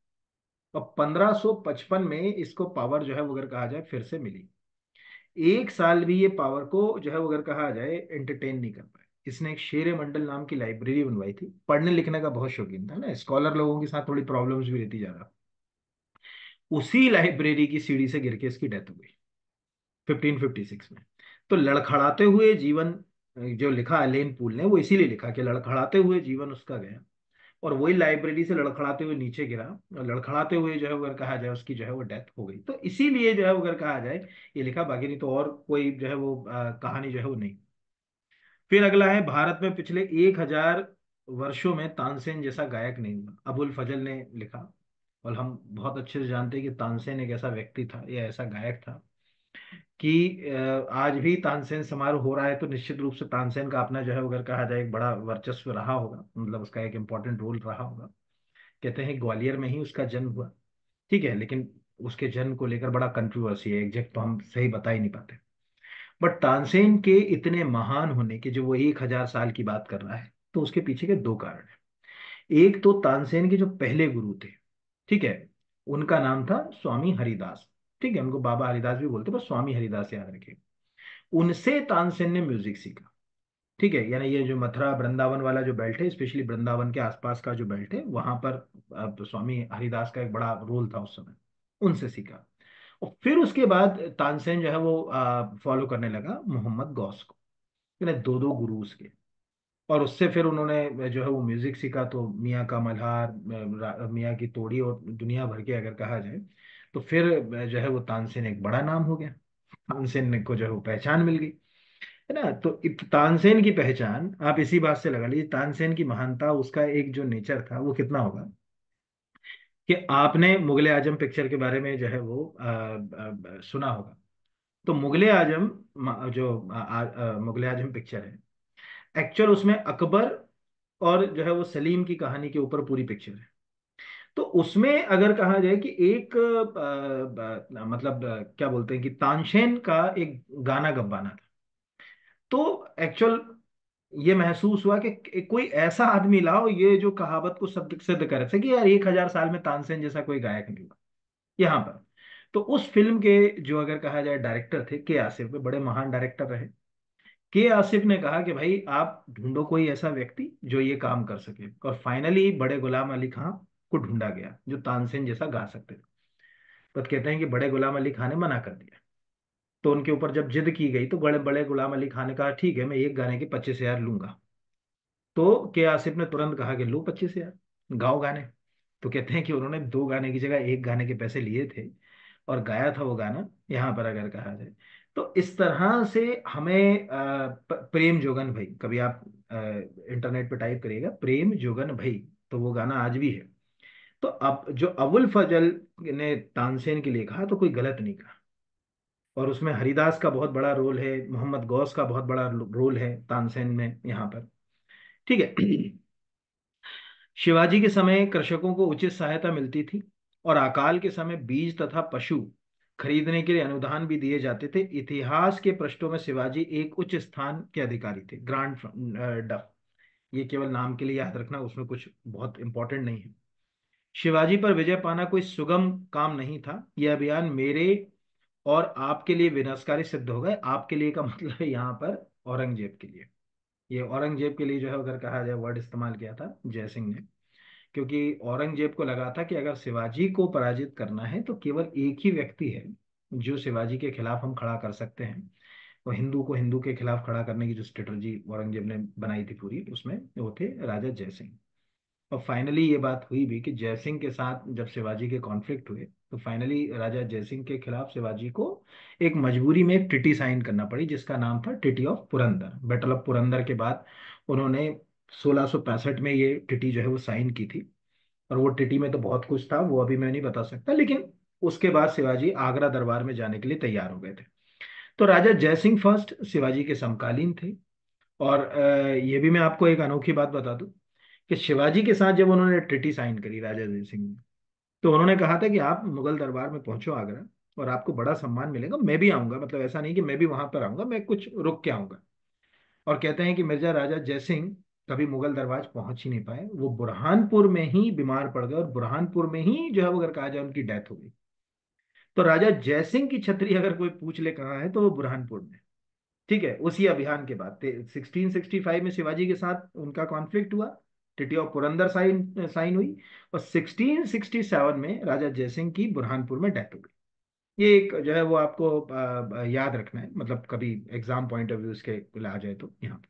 और 1555 में इसको पावर जो है अगर कहा जाए फिर से मिली एक साल भी ये पावर को जो है वो अगर कहा जाए एंटरटेन नहीं कर पाए इसने एक शेर मंडल नाम की लाइब्रेरी बनवाई थी पढ़ने लिखने का बहुत शौकीन था ना स्कॉलर लोगों के साथ थोड़ी प्रॉब्लम्स भी रहती जा रहा उसी लाइब्रेरी की सीढ़ी से गिर के इसकी डेथ हो गई 1556 में तो लड़खड़ाते हुए जीवन जो लिखा अलेन पूल ने वो इसीलिए लिखा कि लड़खड़ाते हुए जीवन उसका गया और वही लाइब्रेरी से लड़खड़ाते हुए नीचे गिरा और लड़खड़ाते हुए जो है अगर कहा जाए उसकी जो है वो डेथ हो गई तो इसीलिए जो है अगर कहा जाए ये लिखा बाकी नहीं तो और कोई जो है वो आ, कहानी जो है वो नहीं फिर अगला है भारत में पिछले एक हजार वर्षों में तानसेन जैसा गायक नहीं हुआ अबुल फजल ने लिखा और हम बहुत अच्छे से जानते हैं कि तानसेन एक ऐसा व्यक्ति था या ऐसा गायक था कि आज भी तानसेन समारोह हो रहा है तो निश्चित रूप से तानसेन का अपना जो है अगर कहा जाए एक बड़ा वर्चस्व रहा होगा मतलब उसका एक इम्पोर्टेंट रोल रहा होगा कहते हैं ग्वालियर में ही उसका जन्म हुआ ठीक है लेकिन उसके जन्म को लेकर बड़ा कंट्रोवर्सी है एग्जैक्ट तो हम सही बता ही नहीं पाते बट तानसेन के इतने महान होने के जो वो एक हजार साल की बात कर रहा है तो उसके पीछे के दो कारण है एक तो तानसेन के जो पहले गुरु थे ठीक है उनका नाम था स्वामी हरिदास ठीक है उनको बाबा हरिदास भी बोलते पर स्वामी हरिदास याद रखे उनसे तानसेन ने म्यूजिक सीखा ठीक है यानी ये जो मथुरा वृंदावन वाला जो बेल्ट है स्पेशली वृंदावन के आसपास का जो बेल्ट है वहां पर स्वामी हरिदास का एक बड़ा रोल था उस समय उनसे सीखा और फिर उसके बाद तानसेन जो है वो फॉलो करने लगा मोहम्मद गौस को यानी दो दो गुरु उसके और उससे फिर उन्होंने जो है वो म्यूजिक सीखा तो मियाँ का मल्हार मियाँ की तोड़ी और दुनिया भर के अगर कहा जाए तो फिर जो है वो तानसेन एक बड़ा नाम हो गया तानसेन को जो है वो पहचान मिल गई है ना तो तानसेन की पहचान आप इसी बात से लगा लीजिए तानसेन की महानता उसका एक जो नेचर था वो कितना होगा कि आपने मुगल आजम पिक्चर के बारे में जो है वो आ, आ, सुना होगा तो मुगल आजम जो मुगल आजम पिक्चर है एक्चुअल उसमें अकबर और जो है वो सलीम की कहानी के ऊपर पूरी पिक्चर है तो उसमें अगर कहा जाए कि एक आ, आ, मतलब क्या बोलते हैं कि तानसेन का एक गाना गबाना था तो एक्चुअल ये महसूस हुआ कि कोई ऐसा आदमी लाओ ये जो कहावत को सिद्ध सिद्ध कर सके यार एक हजार साल में तानसेन जैसा कोई गायक नहीं हुआ यहाँ पर तो उस फिल्म के जो अगर कहा जाए डायरेक्टर थे के आसिफ बड़े महान डायरेक्टर रहे के आसिफ ने कहा कि भाई आप ढूंढो कोई ऐसा व्यक्ति जो ये काम कर सके और फाइनली बड़े गुलाम अली खां को ढूंढा गया जो तानसेन जैसा गा सकते थे बट कहते हैं कि बड़े गुलाम अली खान ने मना कर दिया तो उनके ऊपर जब जिद की गई तो बड़े बड़े गुलाम अली खान ने कहा ठीक है मैं एक गाने के पच्चीस हजार लूंगा तो के आसिफ ने तुरंत कहा कि लो पच्चीस हजार गाओ गाने तो कहते हैं कि उन्होंने दो गाने की जगह एक गाने के पैसे लिए थे और गाया था वो गाना यहाँ पर अगर कहा जाए तो इस तरह से हमें प्रेम जोगन भाई कभी आप इंटरनेट पर टाइप करिएगा प्रेम जोगन भाई तो वो गाना आज भी है तो अब जो अबुल फजल ने तानसेन के लिए कहा तो कोई गलत नहीं कहा और उसमें हरिदास का बहुत बड़ा रोल है मोहम्मद गौस का बहुत बड़ा रोल है तानसेन में यहाँ पर ठीक है [CLEARS THROAT] शिवाजी के समय कृषकों को उचित सहायता मिलती थी और अकाल के समय बीज तथा पशु खरीदने के लिए अनुदान भी दिए जाते थे इतिहास के प्रश्नों में शिवाजी एक उच्च स्थान के अधिकारी थे ग्रांड ये केवल नाम के लिए याद रखना उसमें कुछ बहुत इंपॉर्टेंट नहीं है शिवाजी पर विजय पाना कोई सुगम काम नहीं था यह अभियान मेरे और आपके लिए विनाशकारी सिद्ध हो गए आपके लिए का मतलब है यहाँ पर औरंगजेब के लिए ये औरंगजेब के लिए जो है अगर कहा जाए वर्ड इस्तेमाल किया था जयसिंह ने क्योंकि औरंगजेब को लगा था कि अगर शिवाजी को पराजित करना है तो केवल एक ही व्यक्ति है जो शिवाजी के खिलाफ हम खड़ा कर सकते हैं वो तो हिंदू को हिंदू के खिलाफ खड़ा करने की जो स्ट्रेटर्जी औरंगजेब ने बनाई थी पूरी उसमें वो थे राजा जयसिंह और फाइनली ये बात हुई भी कि जयसिंह के साथ जब शिवाजी के कॉन्फ्लिक्ट हुए तो फाइनली राजा जयसिंह के खिलाफ शिवाजी को एक मजबूरी में एक ट्रिटी साइन करना पड़ी जिसका नाम था treaty of Purandar battle of Purandar के बाद उन्होंने सोलह में ये ट्रिटी जो है वो साइन की थी और वो ट्रिटी में तो बहुत कुछ था वो अभी मैं नहीं बता सकता लेकिन उसके बाद शिवाजी आगरा दरबार में जाने के लिए तैयार हो गए थे तो राजा जयसिंह फर्स्ट शिवाजी के समकालीन थे और ये भी मैं आपको एक अनोखी बात बता दूं कि शिवाजी के साथ जब उन्होंने ट्रिटी साइन करी राजा जय सिंह ने तो उन्होंने कहा था कि आप मुगल दरबार में पहुंचो आगरा और आपको बड़ा सम्मान मिलेगा मैं भी आऊंगा मतलब ऐसा नहीं कि मैं भी वहां पर आऊंगा मैं कुछ रुक के आऊंगा और कहते हैं कि मिर्जा राजा जय सिंह कभी मुगल दरबार पहुंच ही नहीं पाए वो बुरहानपुर में ही बीमार पड़ गए और बुरहानपुर में ही जो है अगर कहा जाए उनकी डेथ हो गई तो राजा जयसिंह की छतरी अगर कोई पूछ ले कहा है तो वो बुरहानपुर में ठीक है उसी अभियान के बाद 1665 में शिवाजी के साथ उनका कॉन्फ्लिक्ट हुआ टिटी ऑफ पुरंदर साइन साइन हुई और 1667 में राजा जयसिंह की बुरहानपुर में डेथ हो गई ये एक जो है वो आपको याद रखना है मतलब कभी एग्जाम पॉइंट ऑफ व्यू इसके आ जाए तो यहाँ पे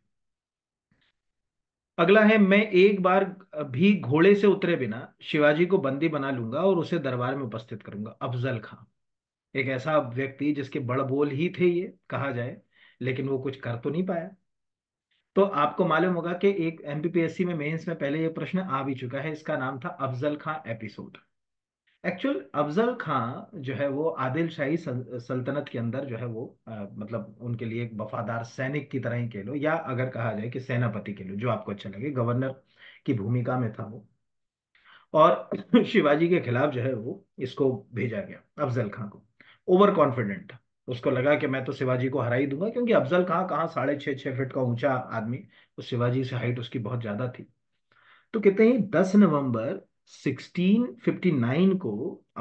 अगला है मैं एक बार भी घोड़े से उतरे बिना शिवाजी को बंदी बना लूंगा और उसे दरबार में उपस्थित करूंगा अफजल खां एक ऐसा व्यक्ति जिसके बड़बोल ही थे ये कहा जाए लेकिन वो कुछ कर तो नहीं पाया तो आपको मालूम होगा कि एक एमपीपीएससी में मेंस में पहले ये प्रश्न आ भी चुका है इसका नाम था अफजल खां एपिसोड एक्चुअल अफजल खां जो है वो आदिल शाही सल्तनत के अंदर जो है वो आ, मतलब उनके लिए एक वफादार सैनिक की तरह ही कह लो या अगर कहा जाए कि सेनापति कह लो जो आपको अच्छा लगे गवर्नर की भूमिका में था वो और [CLEARS THROAT] शिवाजी के खिलाफ जो है वो इसको भेजा गया अफजल खां को ओवर कॉन्फिडेंट था उसको लगा कि मैं तो शिवाजी को हरा ही दूंगा क्योंकि अफजल कहाँ कहाँ साढ़े छः छः फिट का ऊंचा आदमी तो शिवाजी से हाइट उसकी बहुत ज़्यादा थी तो कहते हैं दस नवंबर 1659 को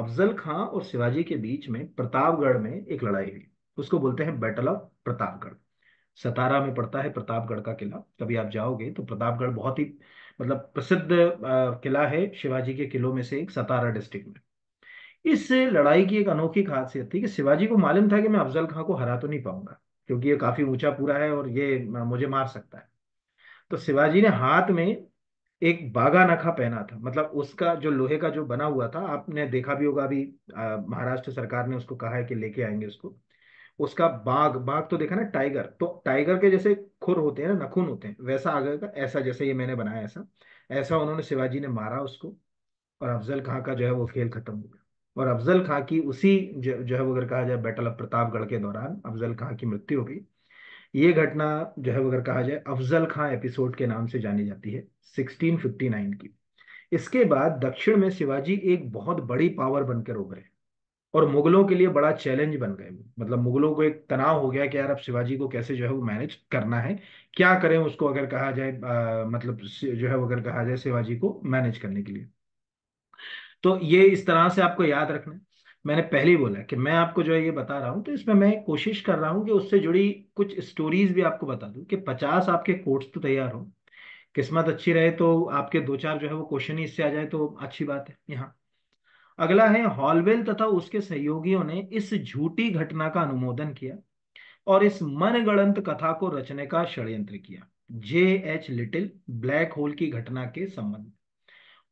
अफजल खां और शिवाजी के बीच में प्रतापगढ़ में एक लड़ाई हुई उसको बोलते हैं बैटल ऑफ प्रतापगढ़ सतारा में पड़ता है प्रतापगढ़ का किला कभी आप जाओगे तो प्रतापगढ़ बहुत ही मतलब प्रसिद्ध किला है शिवाजी के किलों में से एक सतारा डिस्ट्रिक्ट में इस लड़ाई की एक अनोखी खासियत थी कि शिवाजी को मालूम था कि मैं अफजल खां को हरा तो नहीं पाऊंगा क्योंकि ये काफी ऊंचा पूरा है और ये मुझे मार सकता है तो शिवाजी ने हाथ में एक बागा नखा पहना था मतलब उसका जो लोहे का जो बना हुआ था आपने देखा भी होगा अभी महाराष्ट्र सरकार ने उसको कहा है कि लेके आएंगे उसको उसका बाघ बाघ तो देखा ना टाइगर तो टाइगर के जैसे खुर होते हैं ना नखून होते हैं वैसा आगे का ऐसा जैसे ये मैंने बनाया ऐसा ऐसा उन्होंने शिवाजी ने मारा उसको और अफजल खां का जो है वो खेल खत्म हो गया और अफजल खां की उसी जो, जो है वो अगर कहा जाए बैटल ऑफ प्रतापगढ़ के दौरान अफजल खां की मृत्यु हो गई ये घटना जो है वो अगर कहा जाए अफजल खां एपिसोड के नाम से जानी जाती है 1659 की इसके बाद दक्षिण में शिवाजी एक बहुत बड़ी पावर बनकर उभरे और मुगलों के लिए बड़ा चैलेंज बन गए मतलब मुगलों को एक तनाव हो गया कि यार अब शिवाजी को कैसे जो है वो मैनेज करना है क्या करें उसको अगर कहा जाए आ, मतलब जो है वो अगर कहा जाए शिवाजी को मैनेज करने के लिए तो ये इस तरह से आपको याद रखना है मैंने पहले ही बोला कि मैं आपको जो है ये बता रहा हूँ तो इसमें मैं कोशिश कर रहा हूँ कि उससे जुड़ी कुछ स्टोरीज भी आपको बता दूँ कि पचास आपके कोर्ट्स तो तैयार हो किस्मत अच्छी रहे तो आपके दो चार जो है वो क्वेश्चन ही इससे आ जाए तो अच्छी बात है यहाँ अगला है हॉलवेल तथा उसके सहयोगियों ने इस झूठी घटना का अनुमोदन किया और इस मनगणंत कथा को रचने का षड्यंत्र किया J H little black hole की घटना के संबंध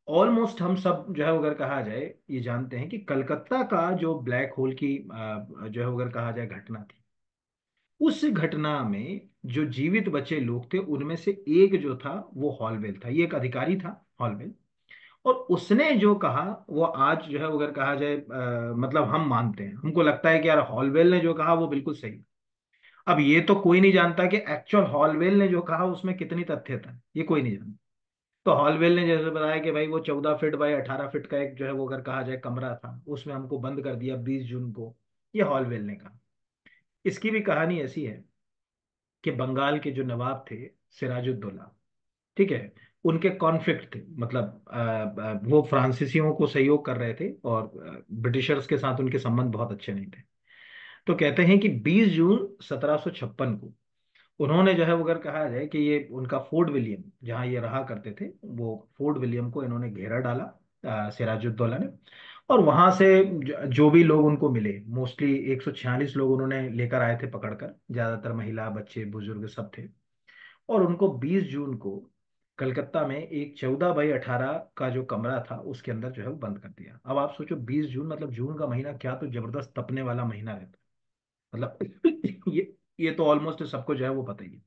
ऑलमोस्ट हम सब जो है अगर कहा जाए ये जानते हैं कि कलकत्ता का जो ब्लैक होल की जो है अगर कहा जाए घटना थी उस घटना में जो जीवित बचे लोग थे उनमें से एक जो था वो हॉलवेल था ये एक अधिकारी था हॉलवेल और उसने जो कहा वो आज जो है अगर कहा जाए आ, मतलब हम मानते हैं हमको लगता है कि यार हॉलवेल ने जो कहा वो बिल्कुल सही अब ये तो कोई नहीं जानता कि एक्चुअल हॉलवेल ने जो कहा उसमें कितनी तथ्य था ये कोई नहीं जानता तो हॉलवेल ने जैसे बताया कि भाई वो चौदह फिट बाई अठारह फिट का एक जो है वो अगर कहा जाए कमरा था उसमें हमको बंद कर दिया बीस जून को ये हॉलवेल ने कहा इसकी भी कहानी ऐसी है कि बंगाल के जो नवाब थे सिराजुद्दौला ठीक है उनके कॉन्फ्लिक्ट थे मतलब वो फ्रांसीसियों को सहयोग कर रहे थे और ब्रिटिशर्स के साथ उनके संबंध बहुत अच्छे नहीं थे तो कहते हैं कि 20 जून 1756 को उन्होंने जो है अगर कहा जाए कि ये उनका फोर्ट विलियम जहाँ ये रहा करते थे वो फोर्ट विलियम को इन्होंने घेरा डाला सिराजुद्दौला ने और वहां से जो भी लोग उनको मिले मोस्टली एक लोग उन्होंने लेकर आए थे पकड़कर ज्यादातर महिला बच्चे बुजुर्ग सब थे और उनको 20 जून को कलकत्ता में एक चौदह बाई अठारह का जो कमरा था उसके अंदर जो है वो बंद कर दिया अब आप सोचो बीस जून मतलब जून का महीना क्या तो जबरदस्त तपने वाला महीना रहता मतलब ये ये तो ऑलमोस्ट सबको जो है वो पता ही है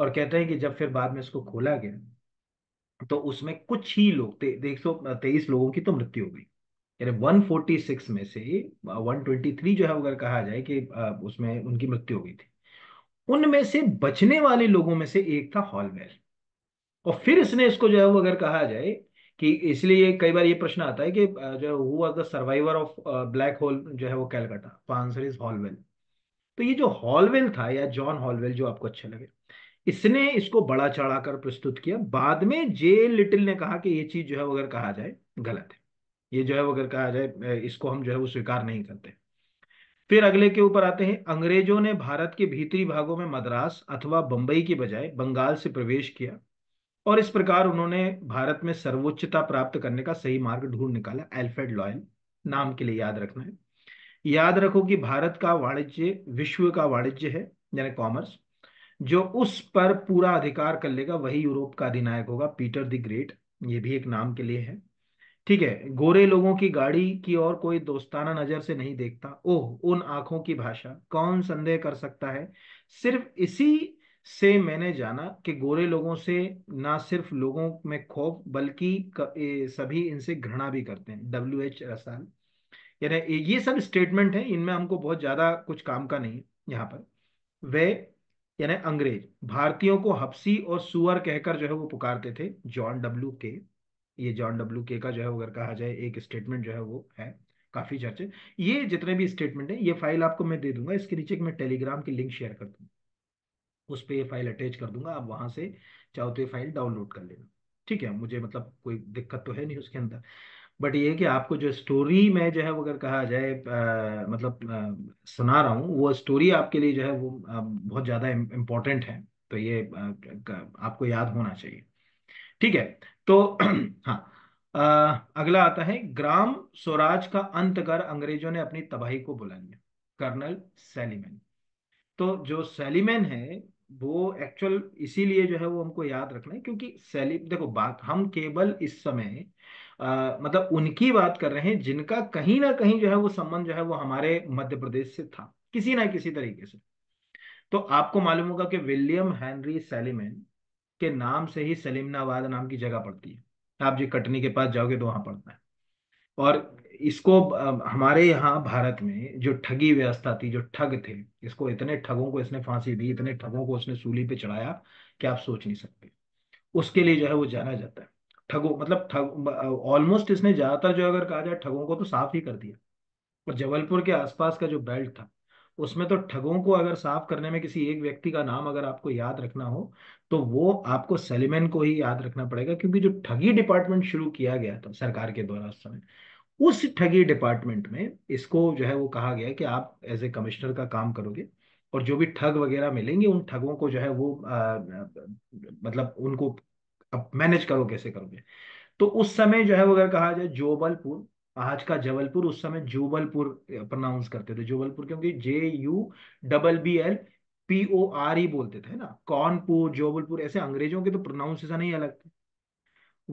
और कहते हैं कि जब फिर बाद में इसको खोला गया तो उसमें कुछ ही लोग ते, देख सौ तेईस लोगों की तो मृत्यु हो गई यानी वन फोर्टी सिक्स में से वन ट्वेंटी थ्री जो है अगर कहा जाए कि उसमें उनकी मृत्यु हो गई थी उनमें से बचने वाले लोगों में से एक था हॉलवेल और फिर इसने इसको जो है वो अगर कहा जाए कि इसलिए कई बार ये प्रश्न आता है कि जो है who was the survivor of black hole जो है वो कैलकाटा तो आंसर इज हॉलवेल तो ये जो हॉलवेल था या जॉन हॉलवेल जो आपको अच्छा लगे इसने इसको बड़ा चढ़ाकर प्रस्तुत किया बाद में जे लिटिल ने कहा कि ये चीज जो है अगर कहा जाए गलत है ये जो है अगर कहा जाए इसको हम जो है वो स्वीकार नहीं करते फिर अगले के ऊपर आते हैं अंग्रेजों ने भारत के भीतरी भागों में मद्रास अथवा बंबई के बजाय बंगाल से प्रवेश किया और इस प्रकार उन्होंने भारत में सर्वोच्चता प्राप्त करने का सही मार्ग ढूंढ निकाला एल्फ्रेड लॉयल नाम के लिए याद रखना है याद रखो कि भारत का वाणिज्य विश्व का वाणिज्य है यानी कॉमर्स जो उस पर पूरा अधिकार कर लेगा वही यूरोप का अधिनायक होगा पीटर द ग्रेट ये भी एक नाम के लिए है ठीक है गोरे लोगों की गाड़ी की ओर कोई दोस्ताना नजर से नहीं देखता ओह उन आंखों की भाषा कौन संदेह कर सकता है सिर्फ इसी से मैंने जाना कि गोरे लोगों से ना सिर्फ लोगों में खौफ बल्कि सभी इनसे घृणा भी करते हैं डब्ल्यू एच रसाल यानी ये सब स्टेटमेंट है इनमें हमको बहुत ज़्यादा कुछ काम का नहीं है यहाँ पर वे यानी अंग्रेज भारतीयों को हफ्सी और सुअर कहकर जो है वो पुकारते थे जॉन डब्ल्यू के ये जॉन डब्ल्यू के का जो है अगर कहा जाए एक स्टेटमेंट जो है वो है काफ़ी चर्चे ये जितने भी स्टेटमेंट है ये फाइल आपको मैं दे दूंगा इसके नीचे मैं टेलीग्राम की लिंक शेयर कर दूंगा उस पर यह फाइल अटैच कर दूंगा आप वहां से चाहो तो ये फाइल डाउनलोड कर लेना ठीक है मुझे मतलब कोई दिक्कत तो है नहीं उसके अंदर बट ये कि आपको जो स्टोरी में जो है वो अगर कहा जाए आ, मतलब आ, सुना रहा हूँ वो स्टोरी आपके लिए जो है वो आ, बहुत ज़्यादा इम्पोर्टेंट है तो ये आ, आपको याद होना चाहिए ठीक है तो [CLEARS THROAT] हाँ आ, अगला आता है ग्राम स्वराज का अंत कर अंग्रेजों ने अपनी तबाही को बुला लिया कर्नल सेलीमैन तो जो सेलीमैन है वो एक्चुअल इसीलिए जो है वो हमको याद रखना है क्योंकि सैली देखो बात हम केवल इस समय आ, मतलब उनकी बात कर रहे हैं जिनका कहीं ना कहीं जो है वो संबंध जो है वो हमारे मध्य प्रदेश से था किसी ना किसी तरीके से तो आपको मालूम होगा कि विलियम हेनरी सेलिमेन के नाम से ही सलीमनाबाद नाम की जगह पड़ती है आप जी कटनी के पास जाओगे तो वहां पड़ता है और इसको हमारे यहाँ भारत में जो ठगी व्यवस्था थी जो ठग थे इसको इतने ठगों को इसने फांसी दी इतने ठगों को उसने सूली पे चढ़ाया कि आप सोच नहीं सकते उसके लिए जो है वो जाना जाता है ठगो मतलब ठग ऑलमोस्ट इसने ज्यादातर जो अगर कहा जाए ठगों को तो साफ ही कर दिया और जबलपुर के आसपास का जो बेल्ट था उसमें तो ठगों को अगर साफ करने में किसी एक व्यक्ति का नाम अगर आपको याद रखना हो तो वो आपको सेलिमेन को ही याद रखना पड़ेगा क्योंकि जो ठगी डिपार्टमेंट शुरू किया गया था सरकार के द्वारा उस समय उस ठगी डिपार्टमेंट में इसको जो है वो कहा गया कि आप एज ए कमिश्नर का काम करोगे और जो भी ठग वगैरह मिलेंगे उन ठगों को जो है वो आ, मतलब उनको अब मैनेज करो कैसे करोगे तो उस समय जो है वो अगर कहा जाए जोबलपुर आज का जबलपुर उस समय जोबलपुर प्रनाउंस करते थे जोबलपुर क्योंकि J U double B L P O R ही बोलते थे ना कौनपुर जोबलपुर ऐसे अंग्रेजों के तो प्रोनाउंसिएशन ही अलग थे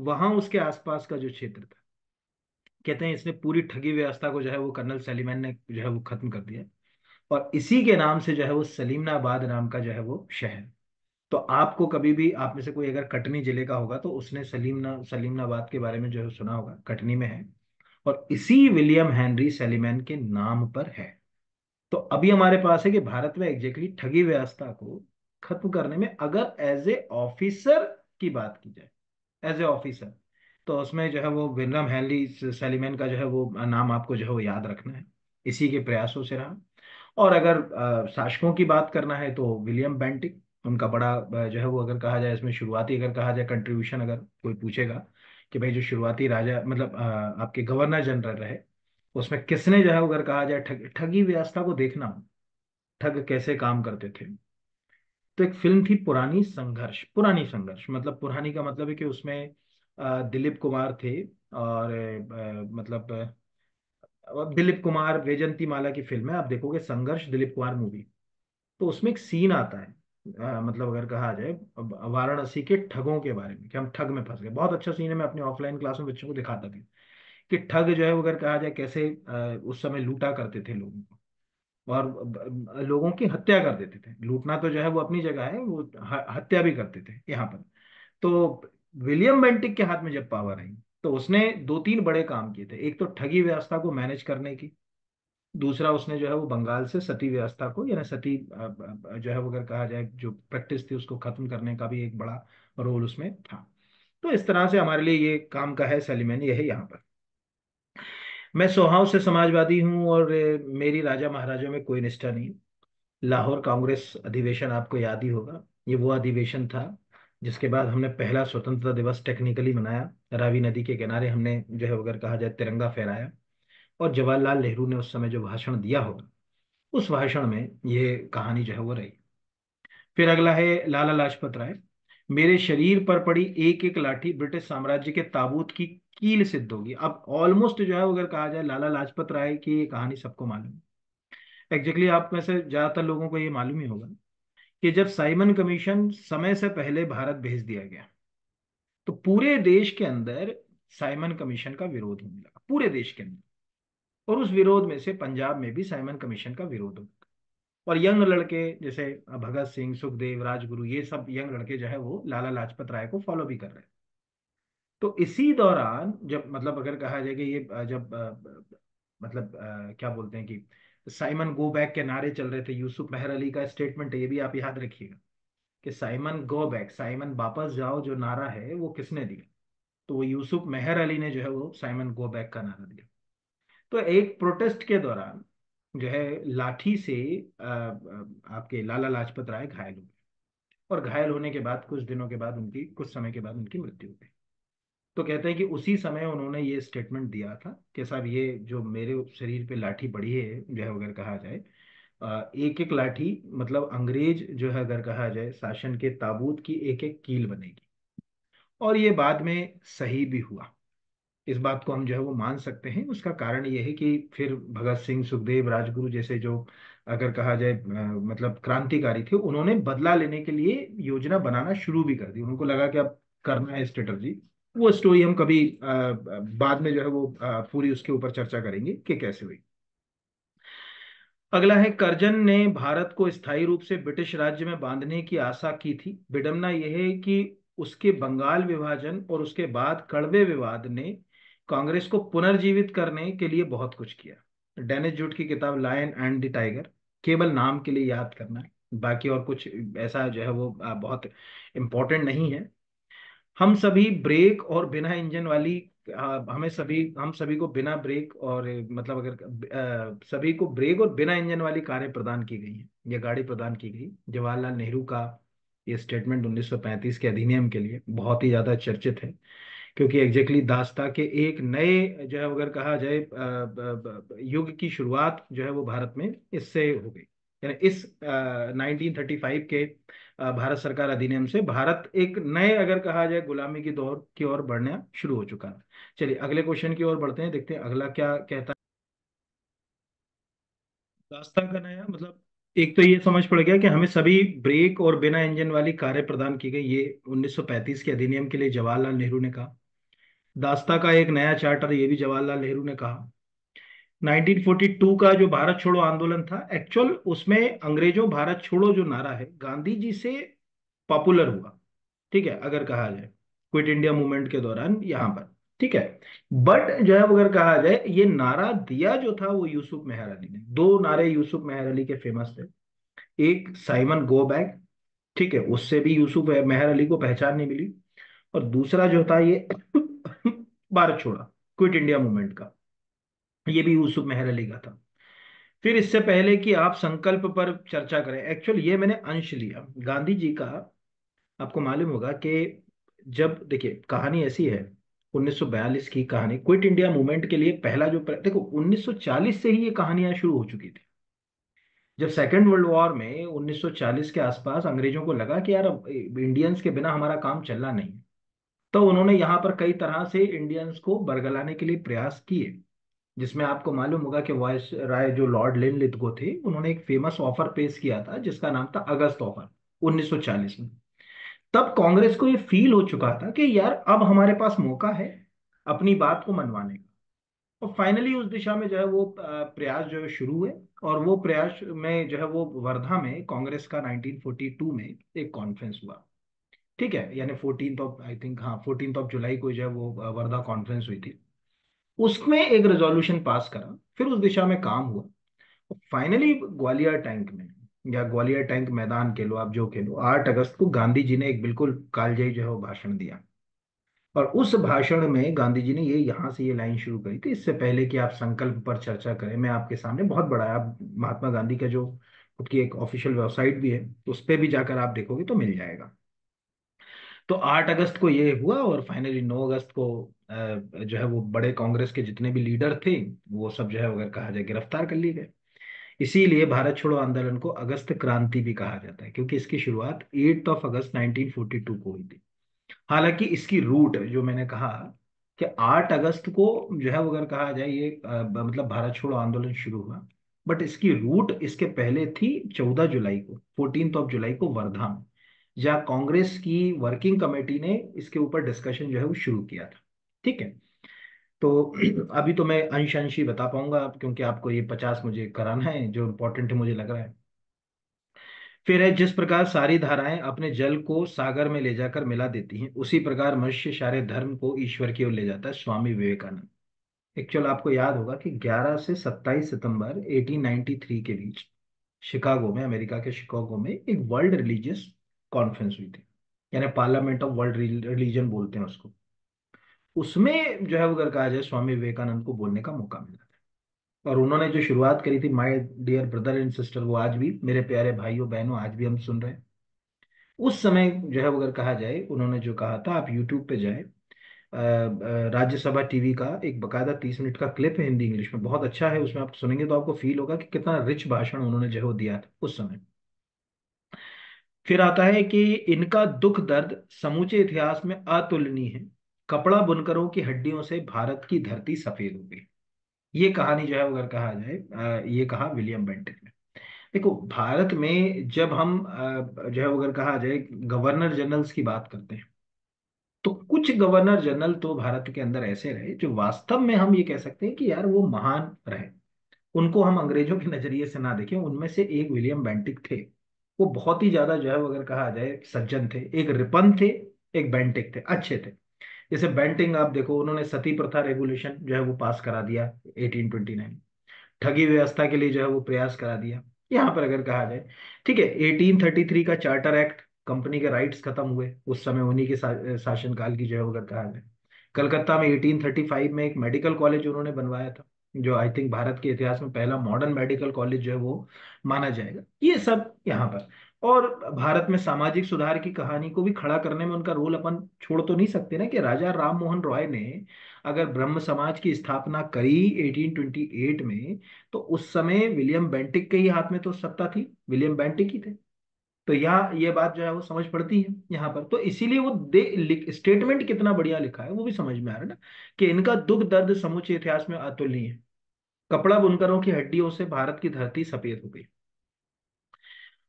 वहां उसके आसपास का जो क्षेत्र था कहते हैं इसने पूरी ठगी व्यवस्था को जो है वो कर्नल सलीमान ने जो है वो खत्म कर दिया और इसी के नाम से जो है वो सलीमनाबाद नाम का जो है वो शहर तो आपको कभी भी आप में से कोई अगर कटनी जिले का होगा तो उसने सलीमना सलीमनाबाद के बारे में जो है सुना होगा कटनी में है और इसी विलियम हेनरी सेलिमैन के नाम पर है तो अभी हमारे पास है कि भारत में एग्जैक्टली ठगी व्यवस्था को खत्म करने में अगर एज ए ऑफिसर की बात की जाए एज ए ऑफिसर तो उसमें जो है वो विलियम हेनरी सेलिमैन का जो है वो नाम आपको जो है वो याद रखना है इसी के प्रयासों से रहा और अगर शासकों की बात करना है तो विलियम बैंटिक उनका बड़ा जो है वो अगर कहा जाए इसमें शुरुआती अगर कहा जाए कंट्रीब्यूशन अगर कोई पूछेगा कि भाई जो शुरुआती राजा मतलब आपके गवर्नर जनरल रहे उसमें किसने जो है अगर कहा जाए ठग ठगी व्यवस्था को देखना ठग कैसे काम करते थे तो एक फिल्म थी पुरानी संघर्ष पुरानी संघर्ष मतलब पुरानी का मतलब है कि उसमें दिलीप कुमार थे और मतलब दिलीप कुमार वेजंती माला की फिल्म है आप देखोगे संघर्ष दिलीप कुमार मूवी तो उसमें एक सीन आता है आ, मतलब अगर कहा जाए वाराणसी के ठगों के बारे में कि हम ठग में फंस गए बहुत अच्छा सीन है मैं अपने ऑफलाइन क्लास में बच्चों को दिखाता भी कि ठग जो है अगर कहा जाए कैसे आ, उस समय लूटा करते थे लोगों को और लोगों की हत्या कर देते थे लूटना तो जो है वो अपनी जगह है वो हत्या भी करते थे यहाँ पर तो विलियम बेंटिक के हाथ में जब पावर आई तो उसने दो तीन बड़े काम किए थे एक तो ठगी व्यवस्था को मैनेज करने की दूसरा उसने जो है वो बंगाल से सती व्यवस्था को यानी सती जो है वो अगर कहा जाए जो प्रैक्टिस थी उसको खत्म करने का भी एक बड़ा रोल उसमें था तो इस तरह से हमारे लिए ये काम का है सलीमैन है यहाँ पर मैं सोहाव से समाजवादी हूं और मेरी राजा महाराजों में कोई निष्ठा नहीं लाहौर कांग्रेस अधिवेशन आपको याद ही होगा ये वो अधिवेशन था जिसके बाद हमने पहला स्वतंत्रता दिवस टेक्निकली मनाया रावी नदी के किनारे हमने जो है अगर कहा जाए तिरंगा फहराया और जवाहरलाल नेहरू ने उस समय जो भाषण दिया होगा उस भाषण में ये कहानी जो है वो रही फिर अगला है लाला लाजपत राय मेरे शरीर पर पड़ी एक एक लाठी ब्रिटिश साम्राज्य के ताबूत की कील सिद्ध होगी अब ऑलमोस्ट जो है अगर कहा जाए लाला लाजपत राय की ये कहानी सबको मालूम है एग्जैक्टली आप में से ज्यादातर लोगों को ये मालूम ही होगा कि जब साइमन कमीशन समय से पहले भारत भेज दिया गया तो पूरे देश के अंदर साइमन कमीशन का विरोध होने लगा पूरे देश के अंदर और उस विरोध में से पंजाब में भी साइमन कमीशन का विरोध हो और यंग लड़के जैसे भगत सिंह सुखदेव राजगुरु ये सब यंग लड़के जो है वो लाला लाजपत राय को फॉलो भी कर रहे हैं तो इसी दौरान जब मतलब अगर कहा जाए कि ये जब मतलब क्या बोलते हैं कि साइमन गो बैक के नारे चल रहे थे यूसुफ मेहर अली का स्टेटमेंट है ये भी आप याद रखिएगा कि साइमन गो बैक साइमन वापस जाओ जो नारा है वो किसने दिया तो वो यूसुफ मेहर अली ने जो है वो साइमन गो बैक का नारा दिया तो एक प्रोटेस्ट के दौरान जो है लाठी से आपके लाला लाजपत राय घायल हो गए और घायल होने के बाद कुछ दिनों के बाद उनकी कुछ समय के बाद उनकी मृत्यु हो गई तो कहते हैं कि उसी समय उन्होंने ये स्टेटमेंट दिया था कि साहब ये जो मेरे शरीर पे लाठी पड़ी है जो है अगर कहा जाए एक एक लाठी मतलब अंग्रेज जो है अगर कहा जाए शासन के ताबूत की एक एक कील बनेगी और ये बाद में सही भी हुआ इस बात को हम जो है वो मान सकते हैं उसका कारण ये है कि फिर भगत सिंह सुखदेव राजगुरु जैसे जो अगर कहा जाए मतलब क्रांतिकारी थे उन्होंने बदला लेने के लिए योजना बनाना शुरू भी कर दी उनको लगा कि अब करना है स्ट्रेटर्जी वो स्टोरी हम कभी बाद में जो है वो पूरी उसके ऊपर चर्चा करेंगे कि कैसे हुई अगला है करजन ने भारत को स्थायी रूप से ब्रिटिश राज्य में बांधने की आशा की थी विडम्बना यह है कि उसके बंगाल विभाजन और उसके बाद कड़वे विवाद ने कांग्रेस को पुनर्जीवित करने के लिए बहुत कुछ किया डेनिस जूट की किताब लायन एंड द टाइगर केवल नाम के लिए याद करना है बाकी और कुछ ऐसा जो है वो बहुत इम्पोर्टेंट नहीं है हम सभी ब्रेक और बिना इंजन वाली हमें सभी हम सभी को बिना ब्रेक और मतलब अगर सभी को ब्रेक और बिना इंजन वाली कारें प्रदान की गई हैं या गाड़ी प्रदान की गई जवाहरलाल नेहरू का ये स्टेटमेंट 1935 के अधिनियम के लिए बहुत ही ज़्यादा चर्चित है क्योंकि एग्जैक्टली exactly दास्ता के एक नए जो है अगर कहा जाए युग की शुरुआत जो है वो भारत में इससे हो गई यानी इस नाइनटीन थर्टी फाइव के भारत सरकार अधिनियम से भारत एक नए अगर कहा जाए गुलामी की दौर की ओर बढ़ना शुरू हो चुका है चलिए अगले क्वेश्चन की ओर बढ़ते हैं देखते हैं अगला क्या कहता है दास्ता का नया मतलब एक तो ये समझ पड़ गया कि हमें सभी ब्रेक और बिना इंजन वाली कारें प्रदान की गई ये 1935 के अधिनियम के लिए जवाहरलाल नेहरू ने कहा दास्ता का एक नया चार्टर ये भी जवाहरलाल नेहरू ने कहा 1942 का जो भारत छोड़ो आंदोलन था एक्चुअल उसमें अंग्रेजों भारत छोड़ो जो नारा है गांधी जी से पॉपुलर हुआ ठीक है अगर कहा जाए क्विट इंडिया मूवमेंट के दौरान यहां पर ठीक है बट जो है अगर कहा जाए ये नारा दिया जो था वो यूसुफ मेहर अली ने दो नारे यूसुफ मेहर अली के फेमस थे एक साइमन गो बैग ठीक है उससे भी यूसुफ मेहर अली को पहचान नहीं मिली और दूसरा जो था ये भारत छोड़ा क्विट इंडिया मूवमेंट का ये भी यूसुफ मेहर अली का था फिर इससे पहले कि आप संकल्प पर चर्चा करें एक्चुअल ये मैंने अंश लिया गांधी जी का आपको मालूम होगा कि जब देखिए कहानी ऐसी है 1942 की कहानी क्विट इंडिया मूवमेंट के लिए पहला जो पर, देखो 1940 से ही ये कहानियां शुरू हो चुकी थी जब सेकेंड वर्ल्ड वॉर में 1940 के आसपास अंग्रेजों को लगा कि यार इंडियंस के बिना हमारा काम चलना नहीं तो उन्होंने यहाँ पर कई तरह से इंडियंस को बरगलाने के लिए प्रयास किए जिसमें आपको मालूम होगा कि वॉयस राय जो लॉर्ड लिन लिथगो थे उन्होंने एक फेमस ऑफर पेश किया था जिसका नाम था अगस्त ऑफर 1940 में तब कांग्रेस को ये फील हो चुका था कि यार अब हमारे पास मौका है अपनी बात को मनवाने का और फाइनली उस दिशा में जो है वो प्रयास जो है शुरू हुए और वो प्रयास में जो है वो वर्धा में कांग्रेस का 1942 में एक कॉन्फ्रेंस हुआ ठीक है यानी फोर्टीन ऑफ आई थिंक हाँ फोर्टीन ऑफ जुलाई को जो है वो वर्धा कॉन्फ्रेंस हुई थी उसमें एक रेजोल्यूशन पास करा फिर उस दिशा में काम हुआ फाइनली ग्वालियर टैंक में या ग्वालियर टैंक मैदान के लो आप जो के लो आठ अगस्त को गांधी जी ने एक बिल्कुल कालजयी जो है वो भाषण दिया और उस भाषण में गांधी जी ने ये यहाँ से ये लाइन शुरू करी थी इससे पहले कि आप संकल्प पर चर्चा करें मैं आपके सामने बहुत बड़ा आप महात्मा गांधी का जो उसकी एक ऑफिशियल वेबसाइट भी है उस पर भी जाकर आप देखोगे तो मिल जाएगा तो आठ अगस्त को ये हुआ और फाइनली नौ अगस्त को जो है वो बड़े कांग्रेस के जितने भी लीडर थे वो सब जो है अगर कहा जाए गिरफ्तार कर लिए गए इसीलिए भारत छोड़ो आंदोलन को अगस्त क्रांति भी कहा जाता है क्योंकि इसकी शुरुआत एट ऑफ अगस्त 1942 को हुई थी हालांकि इसकी रूट जो मैंने कहा कि 8 अगस्त को जो है अगर कहा जाए ये आ, मतलब भारत छोड़ो आंदोलन शुरू हुआ बट इसकी रूट इसके पहले थी 14 जुलाई को फोर्टीन ऑफ जुलाई को वर्धा में या कांग्रेस की वर्किंग कमेटी ने इसके ऊपर डिस्कशन जो है वो शुरू किया था ठीक है तो [CLEARS THROAT] अभी तो मैं अंश अंश ही बता पाऊंगा क्योंकि आपको ये पचास मुझे कराना है जो इम्पोर्टेंट है मुझे लग रहा है फिर है जिस प्रकार सारी धाराएं अपने जल को सागर में ले जाकर मिला देती हैं उसी प्रकार मनुष्य सारे धर्म को ईश्वर की ओर ले जाता है स्वामी विवेकानंद एक्चुअल आपको याद होगा कि 11 से 27 सितंबर 1893 के बीच शिकागो में अमेरिका के शिकागो में एक वर्ल्ड रिलीजियस कॉन्फ्रेंस हुई थी यानी पार्लियामेंट ऑफ वर्ल्ड रिलीजन बोलते हैं उसको उसमें जो है वो अगर कहा जाए स्वामी विवेकानंद को बोलने का मौका मिला था और उन्होंने जो शुरुआत करी थी my dear brother and sister वो आज भी मेरे प्यारे भाइयों बहनों आज भी हम सुन रहे हैं उस समय जो है वो अगर कहा जाए उन्होंने जो कहा था आप यूट्यूब पे जाए राज्यसभा टीवी का एक बकायदा तीस मिनट का क्लिप है हिंदी इंग्लिश में बहुत अच्छा है उसमें आप सुनेंगे तो आपको फील होगा कि कितना रिच भाषण उन्होंने जो है दिया था उस समय फिर आता है कि इनका दुख दर्द समूचे इतिहास में अतुलनीय है कपड़ा बुनकरों की हड्डियों से भारत की धरती सफेद हो गई ये कहानी जो है अगर कहा जाए ये कहा विलियम बेंटिक ने देखो भारत में जब हम जो है अगर कहा जाए गवर्नर जनरल्स की बात करते हैं तो कुछ गवर्नर जनरल तो भारत के अंदर ऐसे रहे जो वास्तव में हम ये कह सकते हैं कि यार वो महान रहे उनको हम अंग्रेजों के नजरिए से ना देखें उनमें से एक विलियम बेंटिक थे वो बहुत ही ज्यादा जो है वो अगर कहा जाए सज्जन थे एक रिपन थे एक बैंटिक थे अच्छे थे जैसे बैंटिंग आप देखो उन्होंने सती प्रथा रेगुलेशन जो है वो पास करा दिया 1829 ठगी व्यवस्था के लिए जो है वो प्रयास करा दिया यहाँ पर अगर कहा जाए ठीक है 1833 का चार्टर एक्ट कंपनी के राइट्स खत्म हुए उस समय उन्हीं के शासनकाल की जो है वो अगर कहा जाए कलकत्ता में 1835 में एक मेडिकल कॉलेज उन्होंने बनवाया था जो आई थिंक भारत के इतिहास में पहला मॉडर्न मेडिकल कॉलेज जो है वो माना जाएगा ये सब यहाँ पर और भारत में सामाजिक सुधार की कहानी को भी खड़ा करने में उनका रोल अपन छोड़ तो नहीं सकते ना कि राजा राम मोहन रॉय ने अगर ब्रह्म समाज की स्थापना करी 1828 में तो उस समय विलियम बेंटिक के ही हाथ में तो सत्ता थी विलियम बेंटिक ही थे तो यहाँ ये बात जो है वो समझ पड़ती है यहाँ पर तो इसीलिए वो दे स्टेटमेंट कितना बढ़िया लिखा है वो भी समझ में आ रहा है ना कि इनका दुख दर्द समूचे इतिहास में अतुलनीय है कपड़ा बुनकरों की हड्डियों से भारत की धरती सफेद हो गई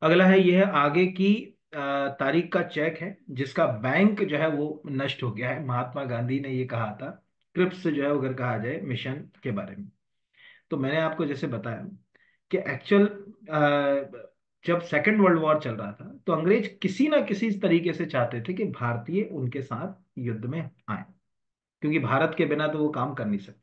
अगला है यह आगे की तारीख का चेक है जिसका बैंक जो है वो नष्ट हो गया है महात्मा गांधी ने ये कहा था क्रिप्स जो है अगर कहा जाए मिशन के बारे में तो मैंने आपको जैसे बताया कि एक्चुअल जब सेकेंड वर्ल्ड वॉर चल रहा था तो अंग्रेज किसी ना किसी तरीके से चाहते थे कि भारतीय उनके साथ युद्ध में आए क्योंकि भारत के बिना तो वो काम कर नहीं सकते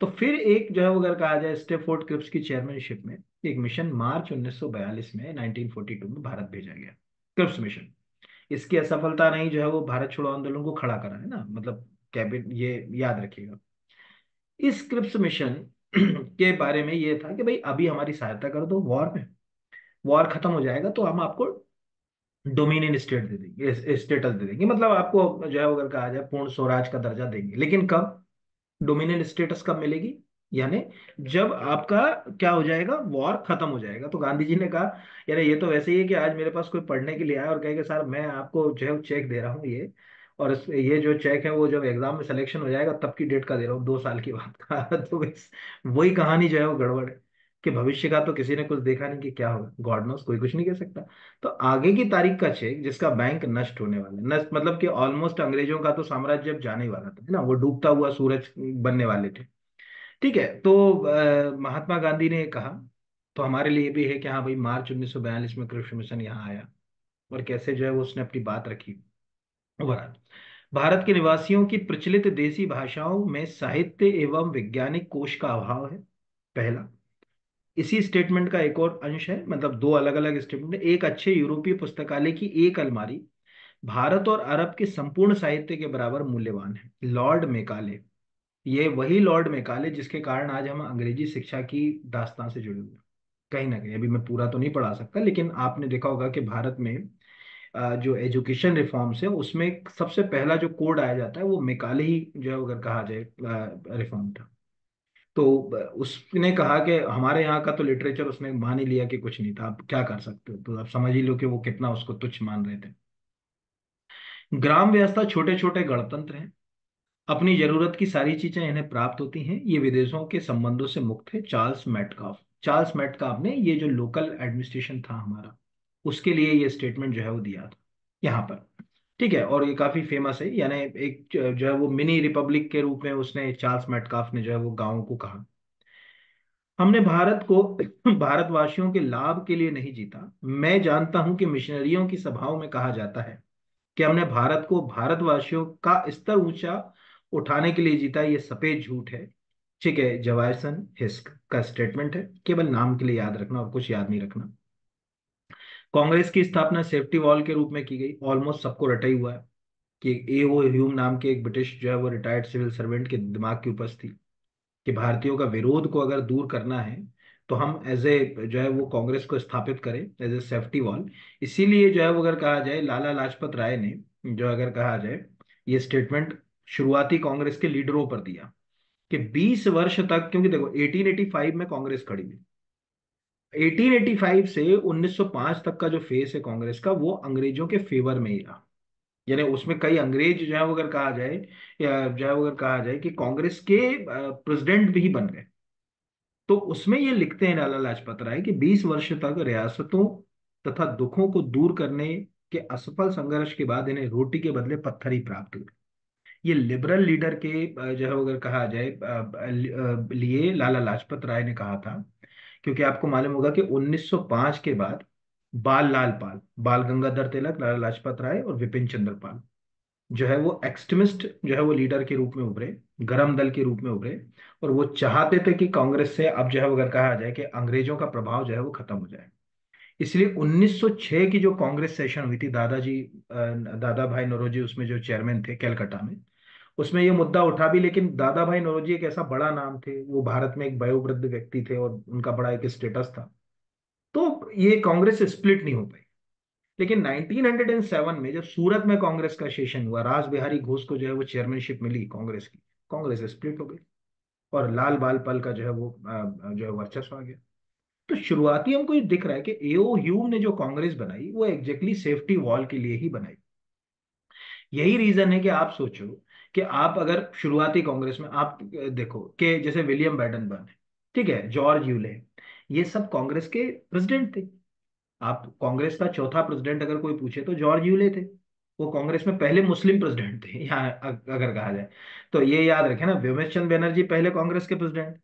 तो फिर एक जो है अगर कहा जाए स्टेफोर्ड क्रिप्स की चेयरमैनशिप में एक मिशन मार्च 1942 में 1942 में भारत भेजा गया क्रिप्स मिशन इसकी असफलता नहीं जो है वो भारत छोड़ो आंदोलन को खड़ा करा है ना मतलब कैबिनेट ये याद रखिएगा इस क्रिप्स मिशन [CLEARS THROAT] के बारे में ये था कि भाई अभी हमारी सहायता कर दो वॉर में वॉर खत्म हो जाएगा तो हम आपको डोमिनियन स्टेट दे देंगे स्टेटस दे देंगे मतलब आपको जो है अगर कहा जाए पूर्ण स्वराज का दर्जा देंगे लेकिन कब डोमिनियन स्टेटस कब मिलेगी यानी जब आपका क्या हो जाएगा वॉर खत्म हो जाएगा तो गांधी जी ने कहा यानी ये तो वैसे ही है कि आज मेरे पास कोई पढ़ने के लिए आया और कहेगा सर मैं आपको जो है चेक दे रहा हूँ ये और ये जो चेक है वो जब एग्जाम में सिलेक्शन हो जाएगा तब की डेट का दे रहा हूँ दो साल की बात [LAUGHS] का तो वही कहानी जो है वो गड़बड़ है कि भविष्य का तो किसी ने कुछ देखा नहीं कि क्या होगा गॉड नोस कोई कुछ नहीं कह सकता तो आगे की तारीख का चेक जिसका बैंक नष्ट होने वाला है नष्ट मतलब कि ऑलमोस्ट अंग्रेजों का तो साम्राज्य अब जाने वाला था ना वो डूबता हुआ सूरज बनने वाले थे ठीक है तो आ, महात्मा गांधी ने कहा तो हमारे लिए भी है कि हाँ भाई मार्च उन्नीस में कृष्ण मिशन यहाँ आया और कैसे जो है वो उसने अपनी बात रखी ओवरऑल भारत के निवासियों की प्रचलित देसी भाषाओं में साहित्य एवं वैज्ञानिक कोष का अभाव है पहला इसी स्टेटमेंट का एक और अंश है मतलब दो अलग अलग स्टेटमेंट एक अच्छे यूरोपीय पुस्तकालय की एक अलमारी भारत और अरब के संपूर्ण साहित्य के बराबर मूल्यवान है लॉर्ड मेकाले ये वही लॉर्ड मेकाले जिसके कारण आज हम अंग्रेजी शिक्षा की दास्तान से जुड़े हुए कहीं ना कहीं अभी मैं पूरा तो नहीं पढ़ा सकता लेकिन आपने देखा होगा कि भारत में जो एजुकेशन रिफॉर्म्स है उसमें सबसे पहला जो कोड आया जाता है वो मेकाले ही जो है अगर कहा जाए रिफॉर्म था तो उसने कहा कि हमारे यहाँ का तो लिटरेचर उसने मान ही लिया कि कुछ नहीं था आप क्या कर सकते हो तो आप समझ ही लो कि वो कितना उसको तुच्छ मान रहे थे ग्राम व्यवस्था छोटे छोटे गणतंत्र हैं अपनी जरूरत की सारी चीजें इन्हें प्राप्त होती हैं ये विदेशों के संबंधों से मुक्त है चार्ल्स मेटकाफ चार्ल्स मेटकाफ ने ये जो लोकल एडमिनिस्ट्रेशन था हमारा उसके लिए ये स्टेटमेंट जो है वो दिया था यहाँ पर ठीक है और ये काफी फेमस है यानी एक जो है वो मिनी रिपब्लिक के रूप में उसने चार्ल्स मेटकाफ ने जो है वो गांवों को कहा हमने भारत को [CLEARS THROAT] भारतवासियों के लाभ के लिए नहीं जीता मैं जानता हूं कि मिशनरियों की सभाओं में कहा जाता है कि हमने भारत को भारतवासियों का स्तर ऊंचा उठाने के लिए जीता ये सफेद झूठ है ठीक है जवायसन हिस्क का स्टेटमेंट है केवल नाम के लिए याद रखना और कुछ याद नहीं रखना कांग्रेस की स्थापना सेफ्टी वॉल के रूप में की गई ऑलमोस्ट सबको रटाई हुआ है कि ए ओ ह्यूम नाम के एक ब्रिटिश जो है वो रिटायर्ड सिविल सर्वेंट के दिमाग की ऊपर थी कि भारतीयों का विरोध को अगर दूर करना है तो हम एज ए जो है वो कांग्रेस को स्थापित करें एज ए सेफ्टी वॉल इसीलिए जो है वो अगर कहा जाए लाला लाजपत राय ने जो अगर कहा जाए ये स्टेटमेंट शुरुआती कांग्रेस के लीडरों पर दिया कि 20 वर्ष तक क्योंकि देखो 1885 में कांग्रेस खड़ी हुई 1885 से 1905 तक का जो फेस है कांग्रेस का वो अंग्रेजों के फेवर में ही रहा यानी उसमें कई अंग्रेज जो है वो अगर कहा जाए या जो है वो अगर कहा जाए कि कांग्रेस के प्रेसिडेंट भी बन गए तो उसमें ये लिखते हैं लाला लाजपत राय कि 20 वर्ष तक रियासतों तथा दुखों को दूर करने के असफल संघर्ष के बाद इन्हें रोटी के बदले पत्थर ही प्राप्त हुए ये लिबरल लीडर के जो है अगर कहा जाए लिए लाला लाजपत राय ने कहा था क्योंकि आपको मालूम होगा कि 1905 के बाद बाल लाल पाल बाल गंगाधर तिलक लाला लाजपत राय और विपिन चंद्र पाल जो है वो एक्सट्रीमिस्ट जो है वो लीडर के रूप में उभरे गरम दल के रूप में उभरे और वो चाहते थे कि कांग्रेस से अब जो है अगर कहा जाए कि अंग्रेजों का प्रभाव जो है वो खत्म हो जाए इसलिए 1906 की जो कांग्रेस सेशन हुई थी दादाजी दादा भाई नरोजी उसमें जो चेयरमैन थे कैलकटा में उसमें ये मुद्दा उठा भी लेकिन दादा भाई नौरोजी एक ऐसा बड़ा नाम थे वो भारत में एक वयोवृद्ध व्यक्ति थे और उनका बड़ा एक स्टेटस था तो ये कांग्रेस स्प्लिट नहीं हो पाई लेकिन 1907 में जब सूरत में कांग्रेस का सेशन हुआ राज बिहारी घोष को जो है वो चेयरमैनशिप मिली कांग्रेस की कांग्रेस स्प्लिट हो गई और लाल बाल पल का जो है वो जो है वर्चस्व आ गया तो शुरुआती हमको ये दिख रहा है कि एओ ह्यूम ने जो कांग्रेस बनाई वो एग्जैक्टली सेफ्टी वॉल के लिए ही बनाई यही रीजन है कि आप सोचो कि आप अगर शुरुआती कांग्रेस में आप देखो कि जैसे विलियम बैडन बर्न ठीक है जॉर्ज यूले ये सब कांग्रेस के प्रेसिडेंट थे आप कांग्रेस का चौथा प्रेसिडेंट अगर कोई पूछे तो जॉर्ज यूले थे वो कांग्रेस में पहले मुस्लिम प्रेसिडेंट थे यहाँ अगर कहा जाए तो ये याद रखे ना व्योमेश चंद बनर्जी पहले कांग्रेस के प्रेसिडेंट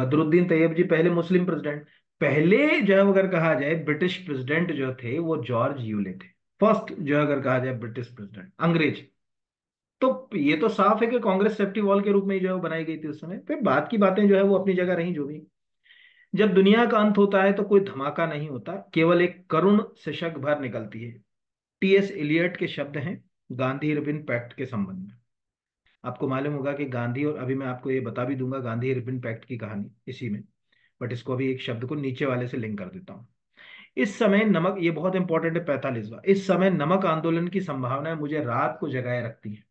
बदरुद्दीन तैयब जी पहले मुस्लिम प्रेसिडेंट पहले जो है अगर कहा जाए ब्रिटिश प्रेसिडेंट जो थे वो जॉर्ज यूले थे फर्स्ट जो अगर कहा जाए ब्रिटिश प्रेसिडेंट अंग्रेज तो ये तो साफ है कि कांग्रेस सेफ्टी वॉल के रूप में जो है बनाई गई थी उस समय फिर बात की बातें जो है वो अपनी जगह रही जो भी जब दुनिया का अंत होता है तो कोई धमाका नहीं होता केवल एक करुण शशक भर निकलती है टी एस एलियट के शब्द हैं गांधी रिबिन पैक्ट के संबंध में आपको मालूम होगा कि गांधी और अभी मैं आपको ये बता भी दूंगा गांधी रिबिन पैक्ट की कहानी इसी में बट इसको अभी एक शब्द को नीचे वाले से लिंक कर देता हूँ इस समय नमक ये बहुत इंपॉर्टेंट है पैंतालीसवा इस समय नमक आंदोलन की संभावनाएं मुझे रात को जगाए रखती है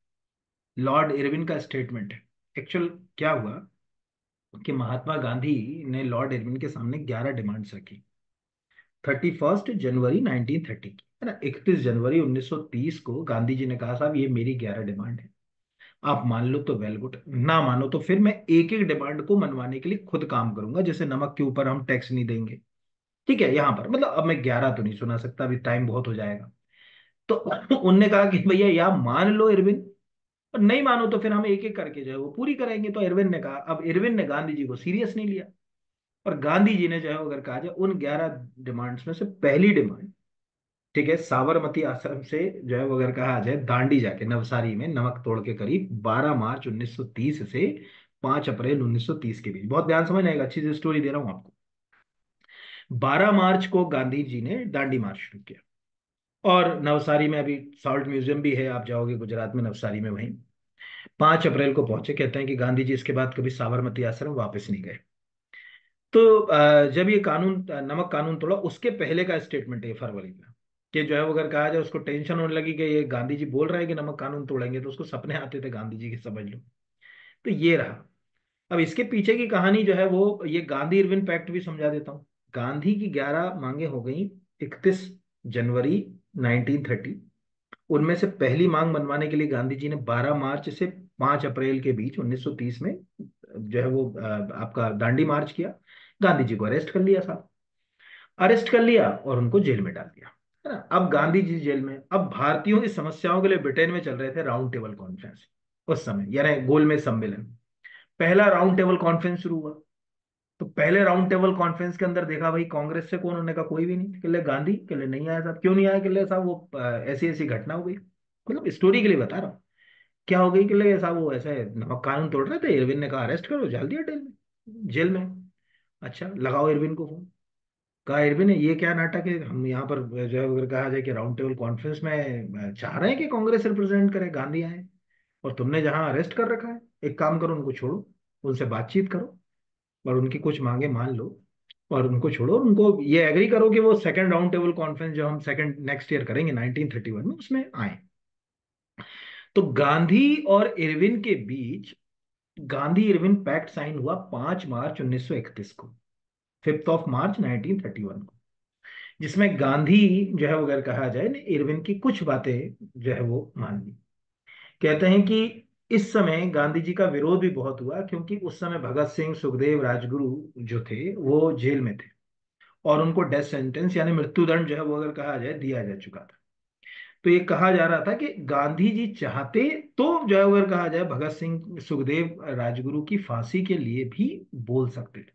लॉर्ड इरविन का स्टेटमेंट है एक्चुअल क्या हुआ कि महात्मा गांधी ने लॉर्ड इरविन के सामने 11 डिमांड्स रखी थर्टी फर्स्ट जनवरी 1930 की है ना इकतीस जनवरी 1930 को गांधी जी ने कहा साहब ये मेरी 11 डिमांड है आप मान लो तो वेल गुड ना मानो तो फिर मैं एक एक डिमांड को मनवाने के लिए खुद काम करूंगा जैसे नमक के ऊपर हम टैक्स नहीं देंगे ठीक है यहाँ पर मतलब अब मैं ग्यारह तो नहीं सुना सकता अभी टाइम बहुत हो जाएगा तो [LAUGHS] उनने कहा कि भैया या मान लो इरविन पर नहीं मानो तो फिर हम एक एक करके जो है वो पूरी करेंगे तो इरविन ने कहा अब इरविन ने गांधी जी को सीरियस नहीं लिया और गांधी जी ने जो है अगर कहा जाए उन ग्यारह डिमांड्स में से पहली डिमांड ठीक है साबरमती आश्रम से जो है वो अगर कहा जाए दांडी जाके नवसारी में नमक तोड़ के करीब 12 मार्च 1930 से 5 अप्रैल 1930 के बीच बहुत ध्यान समझ आएगा अच्छी से स्टोरी दे रहा हूं आपको 12 मार्च को गांधी जी ने दांडी मार्च शुरू किया और नवसारी में अभी सॉल्ट म्यूजियम भी है आप जाओगे गुजरात में नवसारी में वहीं पांच अप्रैल को पहुंचे कहते हैं कि गांधी जी इसके बाद कभी साबरमती आश्रम वापस नहीं गए तो जब ये कानून नमक कानून तोड़ा उसके पहले का स्टेटमेंट है फरवरी में कि जो है वो अगर कहा जाए उसको टेंशन होने लगी कि ये गांधी जी बोल रहे हैं कि नमक कानून तोड़ेंगे तो उसको सपने आते थे गांधी जी के समझ लो तो ये रहा अब इसके पीछे की कहानी जो है वो ये गांधी इरविन पैक्ट भी समझा देता हूँ गांधी की ग्यारह मांगे हो गई इकतीस जनवरी 1930 उनमें से पहली मांग मनवाने के लिए गांधी जी ने 12 मार्च से 5 अप्रैल के बीच 1930 में जो है वो आपका दांडी मार्च किया गांधी जी को अरेस्ट कर लिया साहब अरेस्ट कर लिया और उनको जेल में डाल दिया है ना अब गांधी जी जेल में अब भारतीयों की समस्याओं के लिए ब्रिटेन में चल रहे थे राउंड टेबल कॉन्फ्रेंस उस समय यानी गोलमेज सम्मेलन पहला राउंड टेबल कॉन्फ्रेंस शुरू हुआ तो पहले राउंड टेबल कॉन्फ्रेंस के अंदर देखा भाई कांग्रेस से कौन होने का कोई भी नहीं किले गांधी किले नहीं आया साहब क्यों नहीं आया किले साहब वो ऐसी ऐसी घटना हो गई मतलब स्टोरी के लिए बता रहा हूँ क्या हो गई किले साहब वो ऐसे नमक कानून तोड़ रहे थे इरविन ने कहा अरेस्ट करो जल दिया जेल में जेल में अच्छा लगाओ इरविन को फोन कहा इरविन ये क्या नाटक है हम यहाँ पर जो है अगर कहा जाए कि राउंड टेबल कॉन्फ्रेंस में चाह रहे हैं कि कांग्रेस रिप्रेजेंट करे गांधी आए और तुमने जहाँ अरेस्ट कर रखा है एक काम करो उनको छोड़ो उनसे बातचीत करो और उनकी कुछ मांगे मान लो और उनको छोड़ो उनको ये एग्री करो कि वो सेकंड राउंड टेबल कॉन्फ्रेंस जो हम सेकंड नेक्स्ट ईयर करेंगे 1931 में उसमें आए तो गांधी और इरविन के बीच गांधी इरविन पैक्ट साइन हुआ 5 मार्च 1931 को फिफ्थ ऑफ मार्च 1931 को जिसमें गांधी जो है अगर कहा जाए ना इरविन की कुछ बातें जो है वो मान ली कहते हैं कि इस समय गांधी जी का विरोध भी बहुत हुआ क्योंकि उस समय भगत सिंह सुखदेव राजगुरु जो थे वो जेल में थे और उनको डेथ सेंटेंस यानी मृत्युदंड जो है वो अगर कहा जाए दिया जा चुका था तो ये कहा जा रहा था कि गांधी जी चाहते तो जो है अगर कहा जाए भगत सिंह सुखदेव राजगुरु की फांसी के लिए भी बोल सकते थे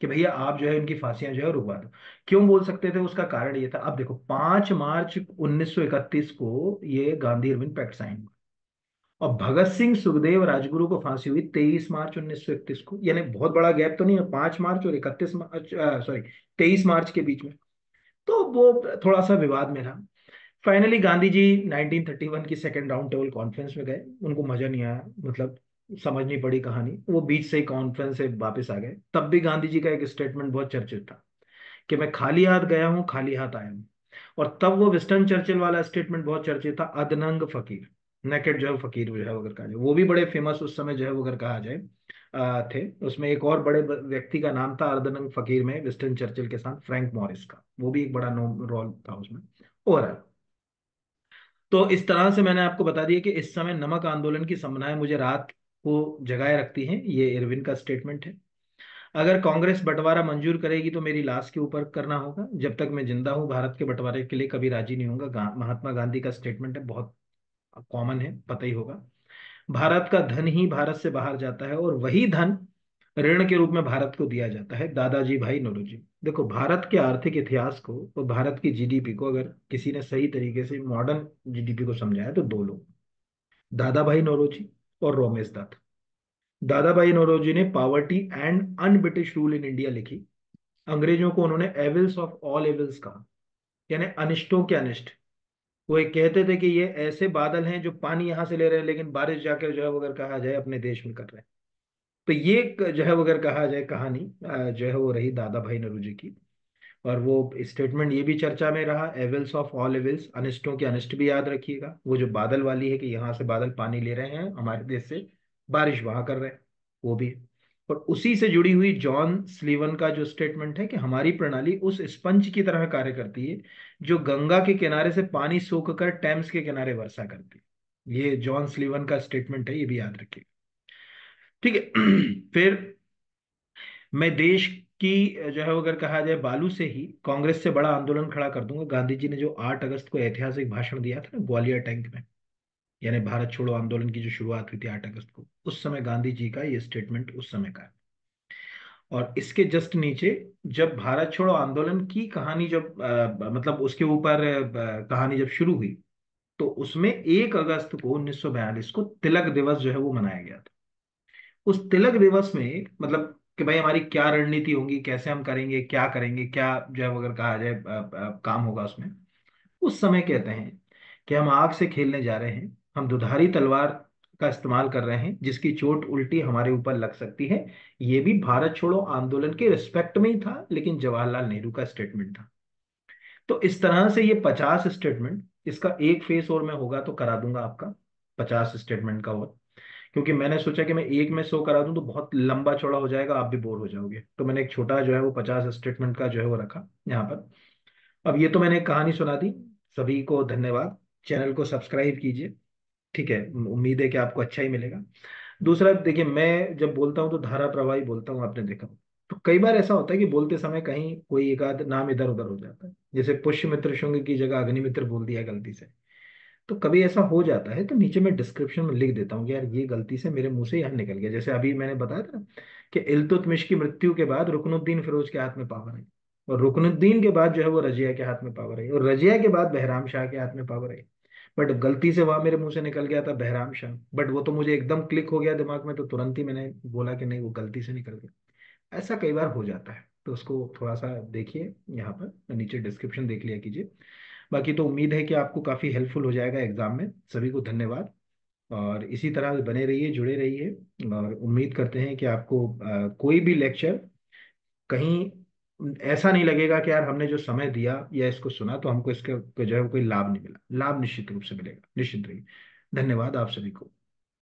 कि भैया आप जो है उनकी फांसियां जो है रुकवा दो क्यों बोल सकते थे उसका कारण ये था अब देखो पांच मार्च 1931 को ये गांधी अरविंद पैक्ट साइन हुआ और भगत सिंह सुखदेव राजगुरु को फांसी हुई तेईस मार्च उन्नीस सौ इकतीस को यानी बहुत बड़ा गैप तो नहीं है पांच मार्च और इकतीस मार्च सॉरी तेईस मार्च के बीच में तो वो थोड़ा सा विवाद में रहा फाइनली गांधी जी 1931 की सेकेंड राउंड टेबल कॉन्फ्रेंस में गए उनको मजा नहीं आया मतलब समझनी पड़ी कहानी वो बीच से कॉन्फ्रेंस से वापस आ गए तब भी गांधी जी का एक स्टेटमेंट बहुत चर्चित था कि मैं खाली हाथ गया हूँ खाली हाथ आया हूँ और तब वो वेस्टर्न चर्चिल वाला स्टेटमेंट बहुत चर्चित था अदनंग फकीर नेकेड जो है फकीर जो है अगर कहा जाए वो भी बड़े फेमस उस समय जो है वो अगर कहा जाए थे उसमें एक और बड़े व्यक्ति का नाम था अर्दनंग फकीर में विस्टन चर्चिल के साथ फ्रैंक मॉरिस का वो भी एक बड़ा नो रोल था उसमें ओवरऑल तो इस तरह से मैंने आपको बता दिया कि इस समय नमक आंदोलन की संभनाएं मुझे रात को जगाए रखती हैं ये इरविन का स्टेटमेंट है अगर कांग्रेस बंटवारा मंजूर करेगी तो मेरी लाश के ऊपर करना होगा जब तक मैं जिंदा हूं भारत के बंटवारे के लिए कभी राजी नहीं होगा महात्मा गांधी का स्टेटमेंट है बहुत कॉमन है पता ही होगा भारत का धन ही भारत से बाहर जाता है और वही धन ऋण के रूप में भारत को दिया जाता है दादाजी भाई नौरोजी देखो भारत के आर्थिक इतिहास को और तो भारत की जीडीपी को अगर किसी ने सही तरीके से मॉडर्न जीडीपी को समझाया तो दो लोग दादा भाई नौरोजी और रोमेश दत्त दादा भाई नौरोजी ने poverty and un British rule in India लिखी अंग्रेजों को उन्होंने एविल्स ऑफ ऑल एविल्स कहा यानी अनिष्टों के अनिष्ट वो एक कहते थे कि ये ऐसे बादल हैं जो पानी यहाँ से ले रहे हैं लेकिन बारिश जाकर जो है वो अगर कहा जाए अपने देश में कर रहे हैं तो ये जो है वो अगर कहा जाए कहानी जो है वो रही दादा भाई नरू जी की और वो स्टेटमेंट ये भी चर्चा में रहा एविल्स ऑफ ऑल एविल्स अनिष्टों के अनिष्ट भी याद रखिएगा वो जो बादल वाली है कि यहाँ से बादल पानी ले रहे हैं हमारे देश से बारिश वहां कर रहे हैं वो भी है और उसी से जुड़ी हुई जॉन स्लीवन का जो स्टेटमेंट है कि हमारी प्रणाली उस स्पंज की तरह कार्य करती है जो गंगा के किनारे से पानी सोख कर टैम्स के किनारे वर्षा करती है ये जॉन स्लीवन का स्टेटमेंट है ये भी याद रखिए ठीक है [CLEARS THROAT] फिर मैं देश की जो है अगर कहा जाए बालू से ही कांग्रेस से बड़ा आंदोलन खड़ा कर दूंगा गांधी जी ने जो 8 अगस्त को ऐतिहासिक भाषण दिया था ना ग्वालियर टैंक में यानी भारत छोड़ो आंदोलन की जो शुरुआत हुई थी आठ अगस्त को उस समय गांधी जी का ये स्टेटमेंट उस समय का है और इसके जस्ट नीचे जब भारत छोड़ो आंदोलन की कहानी जब आ, मतलब उसके ऊपर कहानी जब शुरू हुई तो उसमें एक अगस्त को उन्नीस को तिलक दिवस जो है वो मनाया गया था उस तिलक दिवस में मतलब कि भाई हमारी क्या रणनीति होगी कैसे हम करेंगे क्या करेंगे क्या जो है अगर कहा जाए काम होगा उसमें उस समय कहते हैं कि हम आग से खेलने जा रहे हैं हम दुधारी तलवार का इस्तेमाल कर रहे हैं जिसकी चोट उल्टी हमारे ऊपर लग सकती है ये भी भारत छोड़ो आंदोलन के रिस्पेक्ट में ही था लेकिन जवाहरलाल नेहरू का स्टेटमेंट था तो इस तरह से ये पचास स्टेटमेंट इसका एक फेस और मैं होगा तो करा दूंगा आपका पचास स्टेटमेंट का और क्योंकि मैंने सोचा कि मैं एक में सो करा दूं तो बहुत लंबा चौड़ा हो जाएगा आप भी बोर हो जाओगे तो मैंने एक छोटा जो है वो पचास स्टेटमेंट का जो है वो रखा यहाँ पर अब ये तो मैंने कहानी सुना दी सभी को धन्यवाद चैनल को सब्सक्राइब कीजिए ठीक है उम्मीद है कि आपको अच्छा ही मिलेगा दूसरा देखिए मैं जब बोलता हूँ तो धारा प्रवाही बोलता हूँ आपने देखा तो कई बार ऐसा होता है कि बोलते समय कहीं कोई एक आध नाम इधर उधर हो जाता है जैसे पुष्य मित्र शुंग की जगह अग्निमित्र बोल दिया गलती से तो कभी ऐसा हो जाता है तो नीचे मैं डिस्क्रिप्शन में लिख देता हूँ कि यार ये गलती से मेरे मुंह से यहाँ निकल गया जैसे अभी मैंने बताया था कि इल्तुतमिश की मृत्यु के बाद रुकनुद्दीन फिरोज के हाथ में पावर आई और रुकनुद्दीन के बाद जो है वो रजिया के हाथ में पावर आई और रजिया के बाद बहराम शाह के हाथ में पावर आई बट गलती से वहां मेरे मुंह से निकल गया था बहराम शाह बट वो तो मुझे एकदम क्लिक हो गया दिमाग में तो तुरंत ही मैंने बोला कि नहीं वो गलती से निकल गया ऐसा कई बार हो जाता है तो उसको थोड़ा सा देखिए यहाँ पर नीचे डिस्क्रिप्शन देख लिया कीजिए बाकी तो उम्मीद है कि आपको काफ़ी हेल्पफुल हो जाएगा एग्जाम में सभी को धन्यवाद और इसी तरह बने रहिए जुड़े रहिए और उम्मीद करते हैं कि आपको आ, कोई भी लेक्चर कहीं ऐसा नहीं लगेगा कि यार हमने जो समय दिया या इसको सुना तो हमको इसके जो है कोई लाभ नहीं मिला लाभ निश्चित रूप से मिलेगा निश्चित रही धन्यवाद आप सभी को